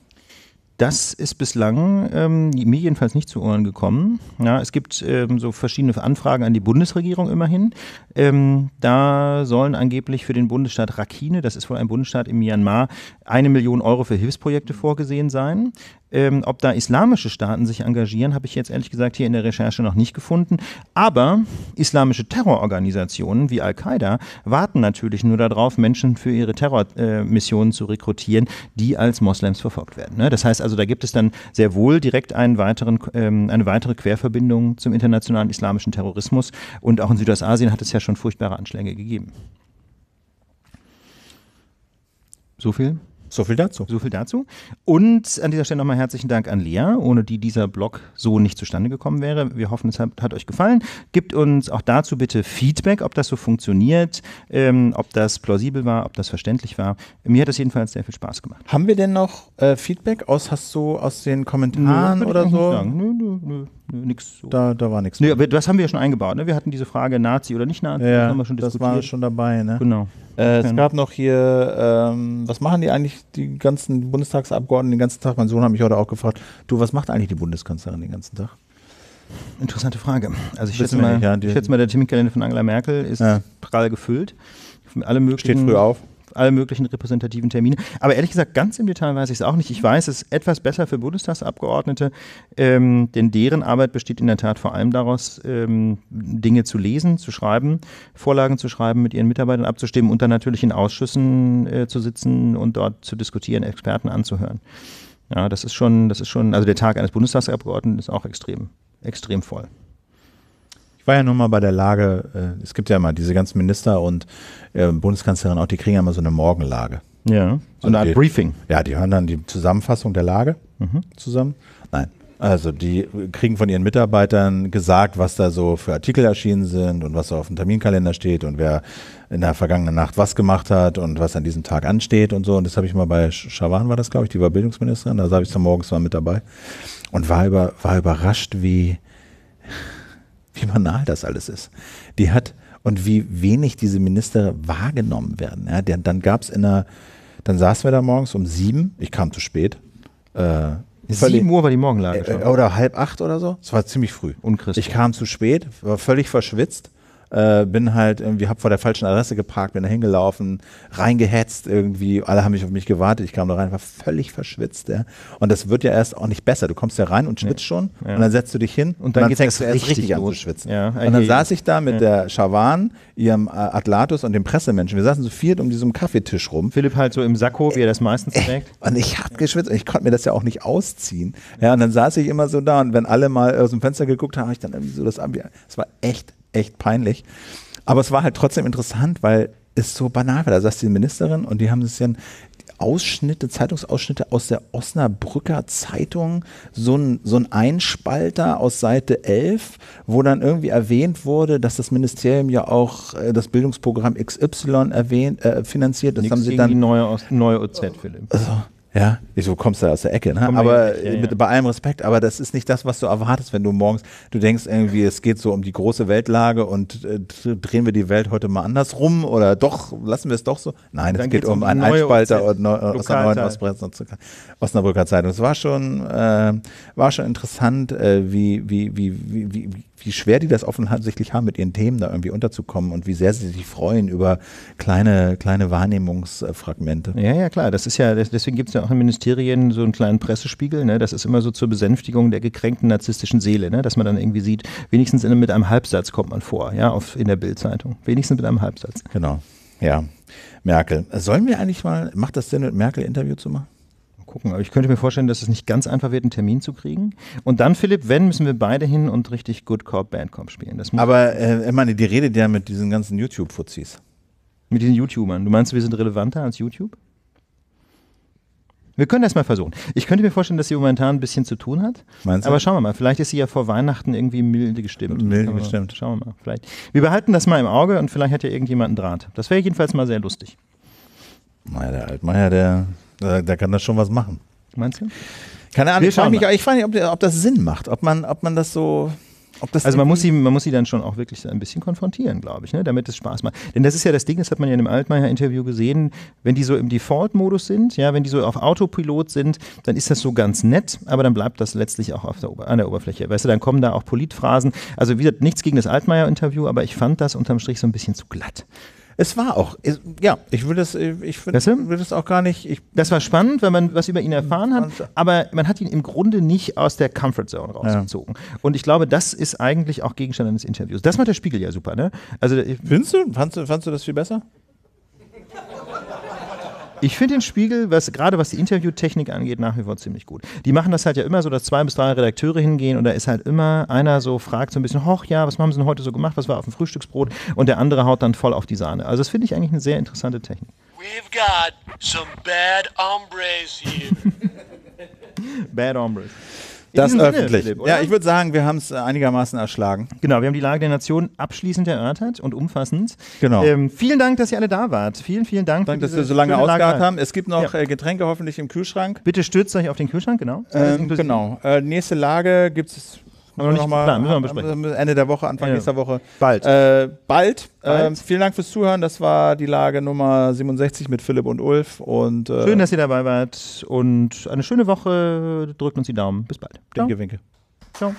Das ist bislang ähm, mir jedenfalls nicht zu Ohren gekommen. Ja, es gibt ähm, so verschiedene Anfragen an die Bundesregierung immerhin. Ähm, da sollen angeblich für den Bundesstaat Rakhine, das ist wohl ein Bundesstaat in Myanmar, eine Million Euro für Hilfsprojekte vorgesehen sein. Ähm, ob da islamische Staaten sich engagieren, habe ich jetzt ehrlich gesagt hier in der Recherche noch nicht gefunden. Aber islamische Terrororganisationen wie Al-Qaida warten natürlich nur darauf, Menschen für ihre Terrormissionen äh, zu rekrutieren, die als Moslems verfolgt werden. Ne? Das heißt also, da gibt es dann sehr wohl direkt einen weiteren, ähm, eine weitere Querverbindung zum internationalen islamischen Terrorismus. Und auch in Südostasien hat es ja schon furchtbare Anschläge gegeben. So viel? So viel dazu. So viel dazu. Und an dieser Stelle nochmal herzlichen Dank an Lea, ohne die dieser Blog so nicht zustande gekommen wäre. Wir hoffen, es hat, hat euch gefallen. Gibt uns auch dazu bitte Feedback, ob das so funktioniert, ähm, ob das plausibel war, ob das verständlich war. Mir hat das jedenfalls sehr viel Spaß gemacht. Haben wir denn noch äh, Feedback aus, hast du aus den Kommentaren nö, oder so? Nö, nö, nö nix. So. Da, da war nichts. Nee, das haben wir ja schon eingebaut. Ne? Wir hatten diese Frage Nazi oder nicht Nazi. Ja, das haben wir schon diskutiert. Das war schon dabei. Ne? Genau. Äh, es genau. gab noch hier, ähm, was machen die eigentlich, die ganzen Bundestagsabgeordneten den ganzen Tag? Mein Sohn hat mich heute auch gefragt, du, was macht eigentlich die Bundeskanzlerin den ganzen Tag? Interessante Frage. Also ich, schätze mal, nicht, ja, ich schätze mal, der Terminkalender von Angela Merkel ist ja. prall gefüllt. Alle möglichen Steht früh auf alle möglichen repräsentativen Termine. Aber ehrlich gesagt, ganz im Detail weiß ich es auch nicht. Ich weiß es ist etwas besser für Bundestagsabgeordnete, ähm, denn deren Arbeit besteht in der Tat vor allem daraus, ähm, Dinge zu lesen, zu schreiben, Vorlagen zu schreiben, mit ihren Mitarbeitern abzustimmen und dann natürlich in Ausschüssen äh, zu sitzen und dort zu diskutieren, Experten anzuhören. Ja, das ist schon, das ist schon, also der Tag eines Bundestagsabgeordneten ist auch extrem, extrem voll war ja nun mal bei der Lage, äh, es gibt ja immer diese ganzen Minister und äh, Bundeskanzlerin auch, die kriegen ja immer so eine Morgenlage. Ja, so also eine Art die, Briefing. Ja, die hören dann die Zusammenfassung der Lage mhm. zusammen. Nein. Also die kriegen von ihren Mitarbeitern gesagt, was da so für Artikel erschienen sind und was auf dem Terminkalender steht und wer in der vergangenen Nacht was gemacht hat und was an diesem Tag ansteht und so. Und das habe ich mal bei Schawan war das, glaube ich, die war Bildungsministerin, da habe ich es morgens mal mit dabei und war, über, war überrascht, wie wie banal das alles ist. Die hat und wie wenig diese Minister wahrgenommen werden. Ja, denn, dann gab in einer, dann saßen wir da morgens um sieben, ich kam zu spät. Äh, Sieben Uhr war die Morgenlage äh, schon. oder halb acht oder so. Es war ziemlich früh. Unchristlich. Ich kam zu spät, war völlig verschwitzt äh, bin halt irgendwie, hab vor der falschen Adresse geparkt, bin da hingelaufen, reingehetzt irgendwie. Alle haben mich auf mich gewartet. Ich kam da rein, war völlig verschwitzt. Ja. Und das wird ja erst auch nicht besser. Du kommst ja rein und schwitzt nee. schon ja. und dann setzt du dich hin und dann, und dann fängst du erst richtig, richtig an zu schwitzen. Ja, und dann saß ich da mit ja. der Schawan, ihrem Atlatus und dem Pressemenschen. Wir saßen so viert um diesen Kaffeetisch rum. Philipp halt so im Sakko, wie er das meistens äh, trägt. Und ich hab geschwitzt und ich konnte mir das ja auch nicht ausziehen. Ja, und dann saß ich immer so da und wenn alle mal aus dem Fenster geguckt haben, habe ich dann irgendwie so das Ambiente. Es war echt echt peinlich. Aber es war halt trotzdem interessant, weil es so banal war. Da saß die Ministerin und die haben sich dann Ausschnitte, Zeitungsausschnitte aus der Osnabrücker Zeitung, so ein, so ein Einspalter aus Seite 11, wo dann irgendwie erwähnt wurde, dass das Ministerium ja auch äh, das Bildungsprogramm XY erwähnt, äh, finanziert. Das Nichts haben sie dann. Die neue, neue OZ, Philipp. Also, ja, wieso kommst du aus der Ecke, ne? Komm aber ja, ja. bei allem Respekt, aber das ist nicht das, was du erwartest, wenn du morgens, du denkst irgendwie, es geht so um die große Weltlage und äh, drehen wir die Welt heute mal andersrum oder doch, lassen wir es doch so. Nein, es geht um, einen Einspalter und neu, äh, aus der neuen Ostbremsen Osnabrücker Zeitung. Es war schon, äh, war schon interessant, äh, wie, wie, wie, wie, wie wie schwer die das offensichtlich haben, mit ihren Themen da irgendwie unterzukommen und wie sehr sie sich freuen über kleine, kleine Wahrnehmungsfragmente. Ja, ja, klar. Das ist ja, deswegen gibt es ja auch in Ministerien so einen kleinen Pressespiegel. Ne? Das ist immer so zur Besänftigung der gekränkten narzisstischen Seele, ne? dass man dann irgendwie sieht, wenigstens in, mit einem Halbsatz kommt man vor, ja, auf, in der Bildzeitung. Wenigstens mit einem Halbsatz. Genau. Ja. Merkel. Sollen wir eigentlich mal, macht das Sinn, mit Merkel Interview zu machen? gucken. Aber ich könnte mir vorstellen, dass es nicht ganz einfach wird, einen Termin zu kriegen. Und dann, Philipp, wenn, müssen wir beide hin und richtig Good Cop, Bad Cop spielen. Aber äh, ich meine, die redet ja mit diesen ganzen YouTube-Fuzis. Mit diesen YouTubern. Du meinst, wir sind relevanter als YouTube? Wir können das mal versuchen. Ich könnte mir vorstellen, dass sie momentan ein bisschen zu tun hat. Meinst du? Aber schauen wir mal. Vielleicht ist sie ja vor Weihnachten irgendwie milde gestimmt. Milde gestimmt. Schauen wir mal. Vielleicht. Wir behalten das mal im Auge und vielleicht hat ja irgendjemand einen Draht. Das wäre jedenfalls mal sehr lustig. Meier, der Altmeier, der da, da kann das schon was machen. Meinst du? Keine Ahnung, ich frage mich, ich frage mich ob, ob das Sinn macht, ob man, ob man das so also man muss, sie, man muss sie dann schon auch wirklich ein bisschen konfrontieren, glaube ich, ne, damit es Spaß macht. Denn das ist ja das Ding, das hat man ja in dem Altmaier-Interview gesehen, wenn die so im Default-Modus sind, ja, wenn die so auf Autopilot sind, dann ist das so ganz nett, aber dann bleibt das letztlich auch auf der an der Oberfläche. Weißt du, dann kommen da auch Politphrasen. Also wie gesagt, nichts gegen das Altmaier-Interview, aber ich fand das unterm Strich so ein bisschen zu glatt. Es war auch, es, äh, ja, ich würde es, äh, ich find, weißt du? will auch gar nicht. Ich, das war spannend, wenn man was über ihn erfahren hat, aber man hat ihn im Grunde nicht aus der Comfort Zone rausgezogen. Ja. Und ich glaube, das ist eigentlich auch Gegenstand eines Interviews. Das macht der Spiegel ja super, ne? Also, äh, Findest du? Fandst, fandst du das viel besser? Ich finde den Spiegel, was, gerade was die Interviewtechnik angeht, nach wie vor ziemlich gut. Die machen das halt ja immer so, dass zwei bis drei Redakteure hingehen und da ist halt immer einer so, fragt so ein bisschen, hoch ja, was haben sie denn heute so gemacht, was war auf dem Frühstücksbrot und der andere haut dann voll auf die Sahne. Also das finde ich eigentlich eine sehr interessante Technik. We've got some bad hombres here. bad hombres das öffentlich. Philipp, ja, ich würde sagen, wir haben es äh, einigermaßen erschlagen. Genau, wir haben die Lage der Nation abschließend erörtert und umfassend. Genau. Ähm, vielen Dank, dass ihr alle da wart. Vielen, vielen Dank. Dank, dass wir so lange ausgeharrt haben. Es gibt noch ja. Äh, Getränke hoffentlich im Kühlschrank. Bitte stürzt euch auf den Kühlschrank, genau. Ähm, genau. Äh, nächste Lage gibt es haben wir noch mal, müssen wir äh, besprechen. Ende der Woche, Anfang ja. nächster Woche. Bald. Äh, bald. bald. Äh, vielen Dank fürs Zuhören. Das war die Lage Nummer 67 mit Philipp und Ulf. Und, äh, Schön, dass ihr dabei wart und eine schöne Woche. Drückt uns die Daumen. Bis bald. Ciao. Winke, winke. Ciao.